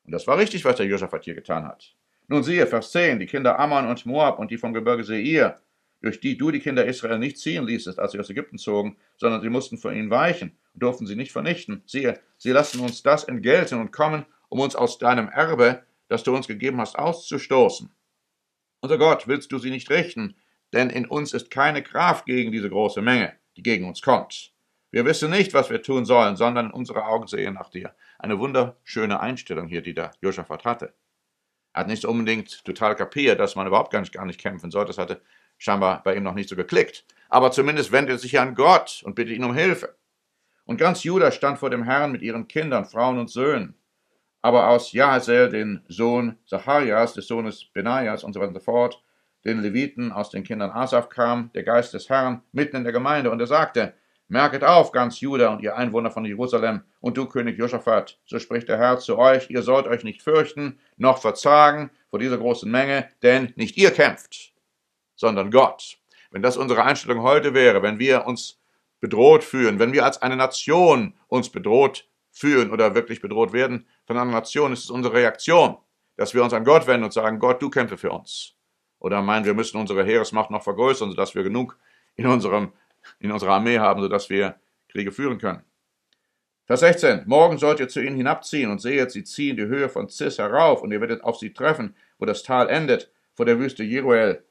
Und das war richtig, was der Josaphat hier getan hat. Nun siehe, Vers 10, die Kinder Ammon und Moab und die vom Gebirge Seir, durch die du die Kinder Israel nicht ziehen ließest, als sie aus Ägypten zogen, sondern sie mussten von ihnen weichen und durften sie nicht vernichten. Siehe, sie lassen uns das entgelten und kommen, um uns aus deinem Erbe, das du uns gegeben hast, auszustoßen. Unser Gott, willst du sie nicht richten, denn in uns ist keine Kraft gegen diese große Menge die gegen uns kommt. Wir wissen nicht, was wir tun sollen, sondern unsere Augen sehen nach dir. Eine wunderschöne Einstellung hier, die der Josaphat hatte. Er hat nicht unbedingt total kapiert, dass man überhaupt gar nicht, gar nicht kämpfen soll. Das hatte scheinbar bei ihm noch nicht so geklickt. Aber zumindest wendet er sich an Gott und bittet ihn um Hilfe. Und ganz Juda stand vor dem Herrn mit ihren Kindern, Frauen und Söhnen. Aber aus Jahazel, den Sohn Zacharias, des Sohnes Benajas und so weiter und so fort, den Leviten aus den Kindern Asaf kam, der Geist des Herrn, mitten in der Gemeinde, und er sagte, Merket auf, ganz Juda und ihr Einwohner von Jerusalem, und du, König Josaphat, so spricht der Herr zu euch, ihr sollt euch nicht fürchten, noch verzagen vor dieser großen Menge, denn nicht ihr kämpft, sondern Gott. Wenn das unsere Einstellung heute wäre, wenn wir uns bedroht fühlen, wenn wir als eine Nation uns bedroht fühlen oder wirklich bedroht werden von einer Nation, ist es unsere Reaktion, dass wir uns an Gott wenden und sagen, Gott, du kämpfe für uns oder meinen, wir müssen unsere Heeresmacht noch vergrößern, sodass wir genug in, unserem, in unserer Armee haben, sodass wir Kriege führen können. Vers 16. Morgen sollt ihr zu ihnen hinabziehen und seht, sie ziehen die Höhe von Cis herauf und ihr werdet auf sie treffen, wo das Tal endet, vor der Wüste Jeruel.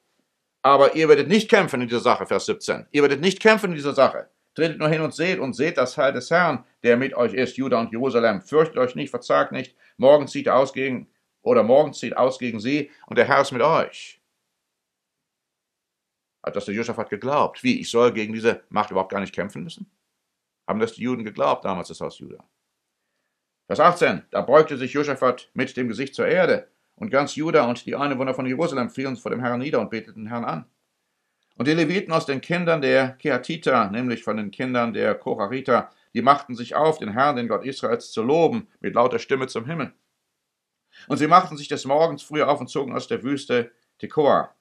Aber ihr werdet nicht kämpfen in dieser Sache, Vers 17. Ihr werdet nicht kämpfen in dieser Sache. Tretet nur hin und seht und seht das Heil des Herrn, der mit euch ist, Juda und Jerusalem. Fürchtet euch nicht, verzagt nicht. Morgen zieht er aus gegen, oder morgen zieht aus gegen sie und der Herr ist mit euch. Hat das der Josef geglaubt. Wie, ich soll gegen diese Macht überhaupt gar nicht kämpfen müssen? Haben das die Juden geglaubt, damals das Haus Juda. Vers 18, da beugte sich Josaphat mit dem Gesicht zur Erde, und ganz Juda und die Einwohner von Jerusalem fielen vor dem Herrn nieder und beteten den Herrn an. Und die Leviten aus den Kindern der Keatita, nämlich von den Kindern der Korariter, die machten sich auf, den Herrn, den Gott Israels, zu loben, mit lauter Stimme zum Himmel. Und sie machten sich des Morgens früh auf und zogen aus der Wüste Tekoa.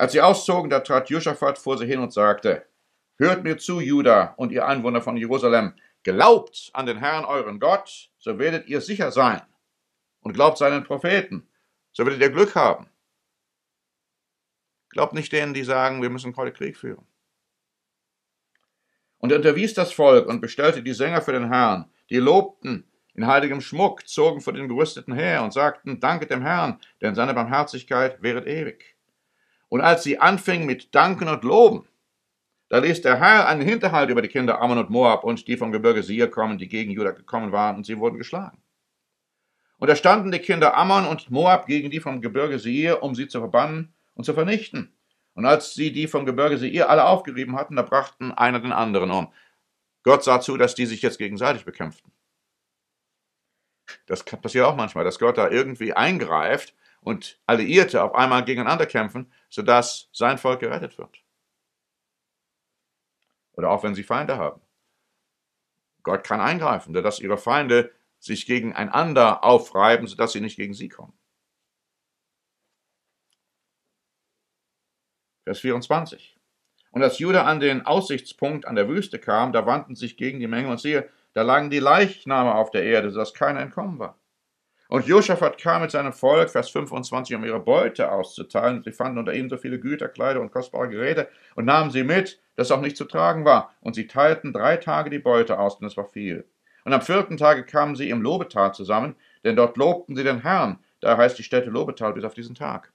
Als sie auszogen, da trat Josaphat vor sie hin und sagte, Hört mir zu, Juda und ihr Einwohner von Jerusalem, glaubt an den Herrn euren Gott, so werdet ihr sicher sein, und glaubt seinen Propheten, so werdet ihr Glück haben. Glaubt nicht denen, die sagen, wir müssen heute Krieg führen. Und er unterwies das Volk und bestellte die Sänger für den Herrn, die lobten in heiligem Schmuck, zogen vor den Gerüsteten her und sagten, danket dem Herrn, denn seine Barmherzigkeit wäret ewig. Und als sie anfingen mit Danken und Loben, da ließ der Herr einen Hinterhalt über die Kinder Ammon und Moab und die vom Gebirge Seir kommen, die gegen Judah gekommen waren, und sie wurden geschlagen. Und da standen die Kinder Ammon und Moab gegen die vom Gebirge Seir, um sie zu verbannen und zu vernichten. Und als sie die vom Gebirge Seir alle aufgerieben hatten, da brachten einer den anderen um. Gott sah zu, dass die sich jetzt gegenseitig bekämpften. Das passiert auch manchmal, dass Gott da irgendwie eingreift und Alliierte auf einmal gegeneinander kämpfen sodass sein Volk gerettet wird. Oder auch wenn sie Feinde haben. Gott kann eingreifen, sodass ihre Feinde sich gegeneinander aufreiben, sodass sie nicht gegen sie kommen. Vers 24. Und als Juda an den Aussichtspunkt an der Wüste kam, da wandten sich gegen die Menge und siehe, da lagen die Leichname auf der Erde, sodass keiner entkommen war. Und Josaphat kam mit seinem Volk, Vers 25, um ihre Beute auszuteilen. Und sie fanden unter ihnen so viele Güter, Kleider und kostbare Geräte und nahmen sie mit, dass auch nicht zu tragen war. Und sie teilten drei Tage die Beute aus, denn es war viel. Und am vierten Tage kamen sie im Lobetal zusammen, denn dort lobten sie den Herrn. Da heißt die Stätte Lobetal bis auf diesen Tag.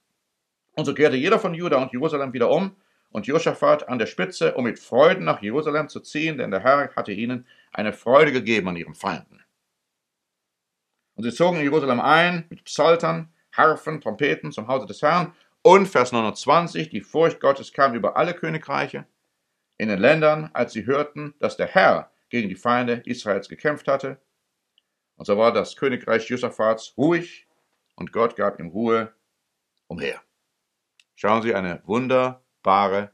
Und so kehrte jeder von Juda und Jerusalem wieder um und Josaphat an der Spitze, um mit Freuden nach Jerusalem zu ziehen, denn der Herr hatte ihnen eine Freude gegeben an ihren Feinden. Und sie zogen in Jerusalem ein mit Psaltern, Harfen, Trompeten zum Hause des Herrn. Und Vers 29, die Furcht Gottes kam über alle Königreiche in den Ländern, als sie hörten, dass der Herr gegen die Feinde Israels gekämpft hatte. Und so war das Königreich Josaphats ruhig und Gott gab ihm Ruhe umher. Schauen Sie, eine wunderbare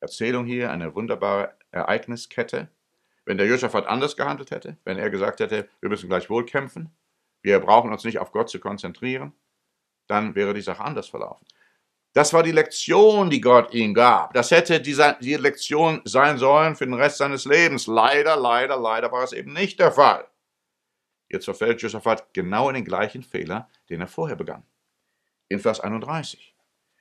Erzählung hier, eine wunderbare Ereigniskette. Wenn der Josaphat anders gehandelt hätte, wenn er gesagt hätte, wir müssen gleich wohl kämpfen, wir brauchen uns nicht auf Gott zu konzentrieren, dann wäre die Sache anders verlaufen. Das war die Lektion, die Gott ihm gab. Das hätte die, Lektion sein sollen für den Rest seines Lebens. Leider, leider, leider war es eben nicht der Fall. Jetzt verfällt Josaphat genau in den gleichen Fehler, den er vorher begann. In Vers 31.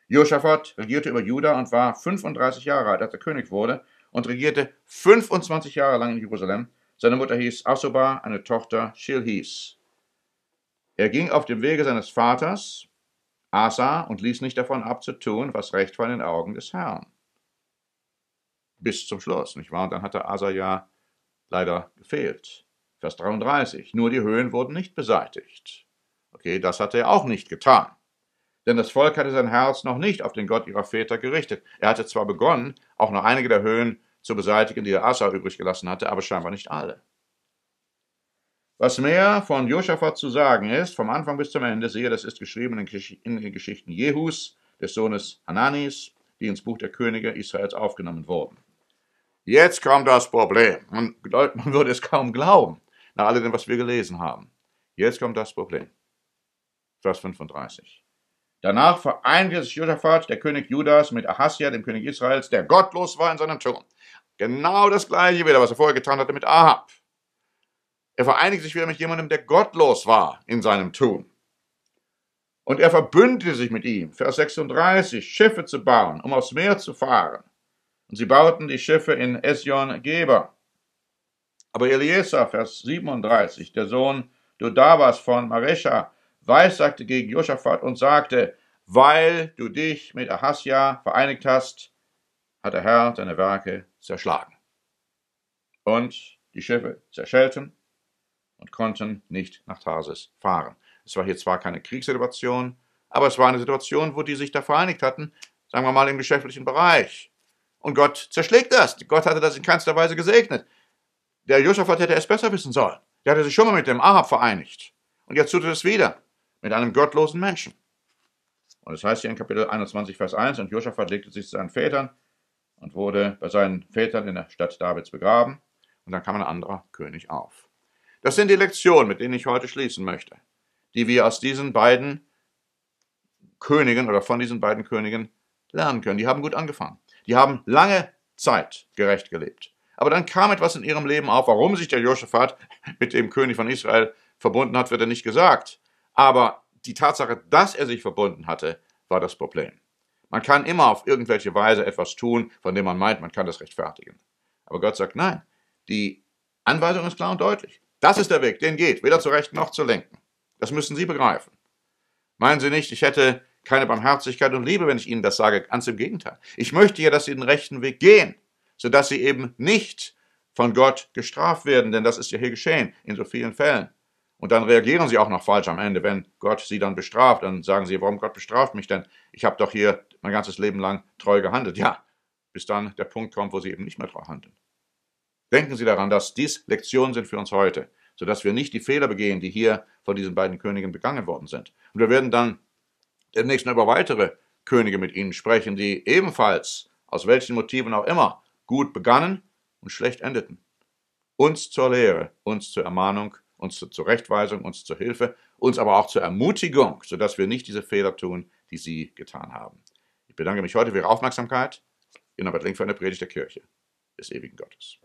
Josaphat regierte über Juda und war 35 Jahre alt, als er König wurde, und regierte 25 Jahre lang in Jerusalem. Seine Mutter hieß Asoba, eine Tochter Shilhis. Er ging auf dem Wege seines Vaters, Asa, und ließ nicht davon ab zu tun, was recht war in den Augen des Herrn. Bis zum Schluss, nicht wahr? Und dann hatte Asa ja leider gefehlt. Vers 33. Nur die Höhen wurden nicht beseitigt. Okay, das hatte er auch nicht getan. Denn das Volk hatte sein Herz noch nicht auf den Gott ihrer Väter gerichtet. Er hatte zwar begonnen, auch noch einige der Höhen zu beseitigen, die der Asa übrig gelassen hatte, aber scheinbar nicht alle. Was mehr von Josaphat zu sagen ist, vom Anfang bis zum Ende, siehe, das ist geschrieben in den Geschichten Jehus, des Sohnes Hananis, die ins Buch der Könige Israels aufgenommen wurden. Jetzt kommt das Problem. Man, man würde es kaum glauben, nach allem, was wir gelesen haben. Jetzt kommt das Problem. Vers 35. Danach vereinigte sich Josaphat, der König Judas, mit Ahasja, dem König Israels, der gottlos war in seinem Tun. Genau das gleiche wieder, was er vorher getan hatte mit Ahab. Er vereinigte sich wieder mit jemandem, der gottlos war in seinem Tun. Und er verbündete sich mit ihm, Vers 36, Schiffe zu bauen, um aufs Meer zu fahren. Und sie bauten die Schiffe in Esjon-Geber. Aber Eliezer, Vers 37, der Sohn Dodavas von Maresha, weissagte gegen Josaphat und sagte, weil du dich mit Ahasja vereinigt hast, hat der Herr deine Werke zerschlagen. Und die Schiffe zerschellten und konnten nicht nach Tarsis fahren. Es war hier zwar keine Kriegssituation, aber es war eine Situation, wo die sich da vereinigt hatten, sagen wir mal im geschäftlichen Bereich. Und Gott zerschlägt das. Gott hatte das in keinster Weise gesegnet. Der Josaphat hätte es besser wissen sollen. Der hatte sich schon mal mit dem Ahab vereinigt. Und jetzt tut er es wieder. Mit einem gottlosen Menschen. Und es das heißt hier in Kapitel 21, Vers 1, und Josaphat legte sich zu seinen Vätern und wurde bei seinen Vätern in der Stadt Davids begraben. Und dann kam ein anderer König auf. Das sind die Lektionen, mit denen ich heute schließen möchte, die wir aus diesen beiden Königen oder von diesen beiden Königen lernen können. Die haben gut angefangen. Die haben lange Zeit gerecht gelebt. Aber dann kam etwas in ihrem Leben auf. Warum sich der Josaphat mit dem König von Israel verbunden hat, wird er nicht gesagt. Aber die Tatsache, dass er sich verbunden hatte, war das Problem. Man kann immer auf irgendwelche Weise etwas tun, von dem man meint, man kann das rechtfertigen. Aber Gott sagt, nein, die Anweisung ist klar und deutlich. Das ist der Weg, den geht, weder zu rechten noch zu linken. Das müssen Sie begreifen. Meinen Sie nicht, ich hätte keine Barmherzigkeit und Liebe, wenn ich Ihnen das sage. Ganz im Gegenteil. Ich möchte ja, dass Sie den rechten Weg gehen, sodass Sie eben nicht von Gott gestraft werden, denn das ist ja hier geschehen in so vielen Fällen. Und dann reagieren sie auch noch falsch am Ende, wenn Gott sie dann bestraft. Dann sagen sie, warum Gott bestraft mich denn? Ich habe doch hier mein ganzes Leben lang treu gehandelt. Ja, bis dann der Punkt kommt, wo sie eben nicht mehr treu handeln. Denken Sie daran, dass dies Lektionen sind für uns heute, sodass wir nicht die Fehler begehen, die hier von diesen beiden Königen begangen worden sind. Und wir werden dann demnächst noch über weitere Könige mit ihnen sprechen, die ebenfalls, aus welchen Motiven auch immer, gut begannen und schlecht endeten. Uns zur Lehre, uns zur Ermahnung, uns zur Zurechtweisung, uns zur Hilfe, uns aber auch zur Ermutigung, sodass wir nicht diese Fehler tun, die sie getan haben. Ich bedanke mich heute für Ihre Aufmerksamkeit. Ihr Norbert Link für eine Predigt der Kirche. des ewigen Gottes.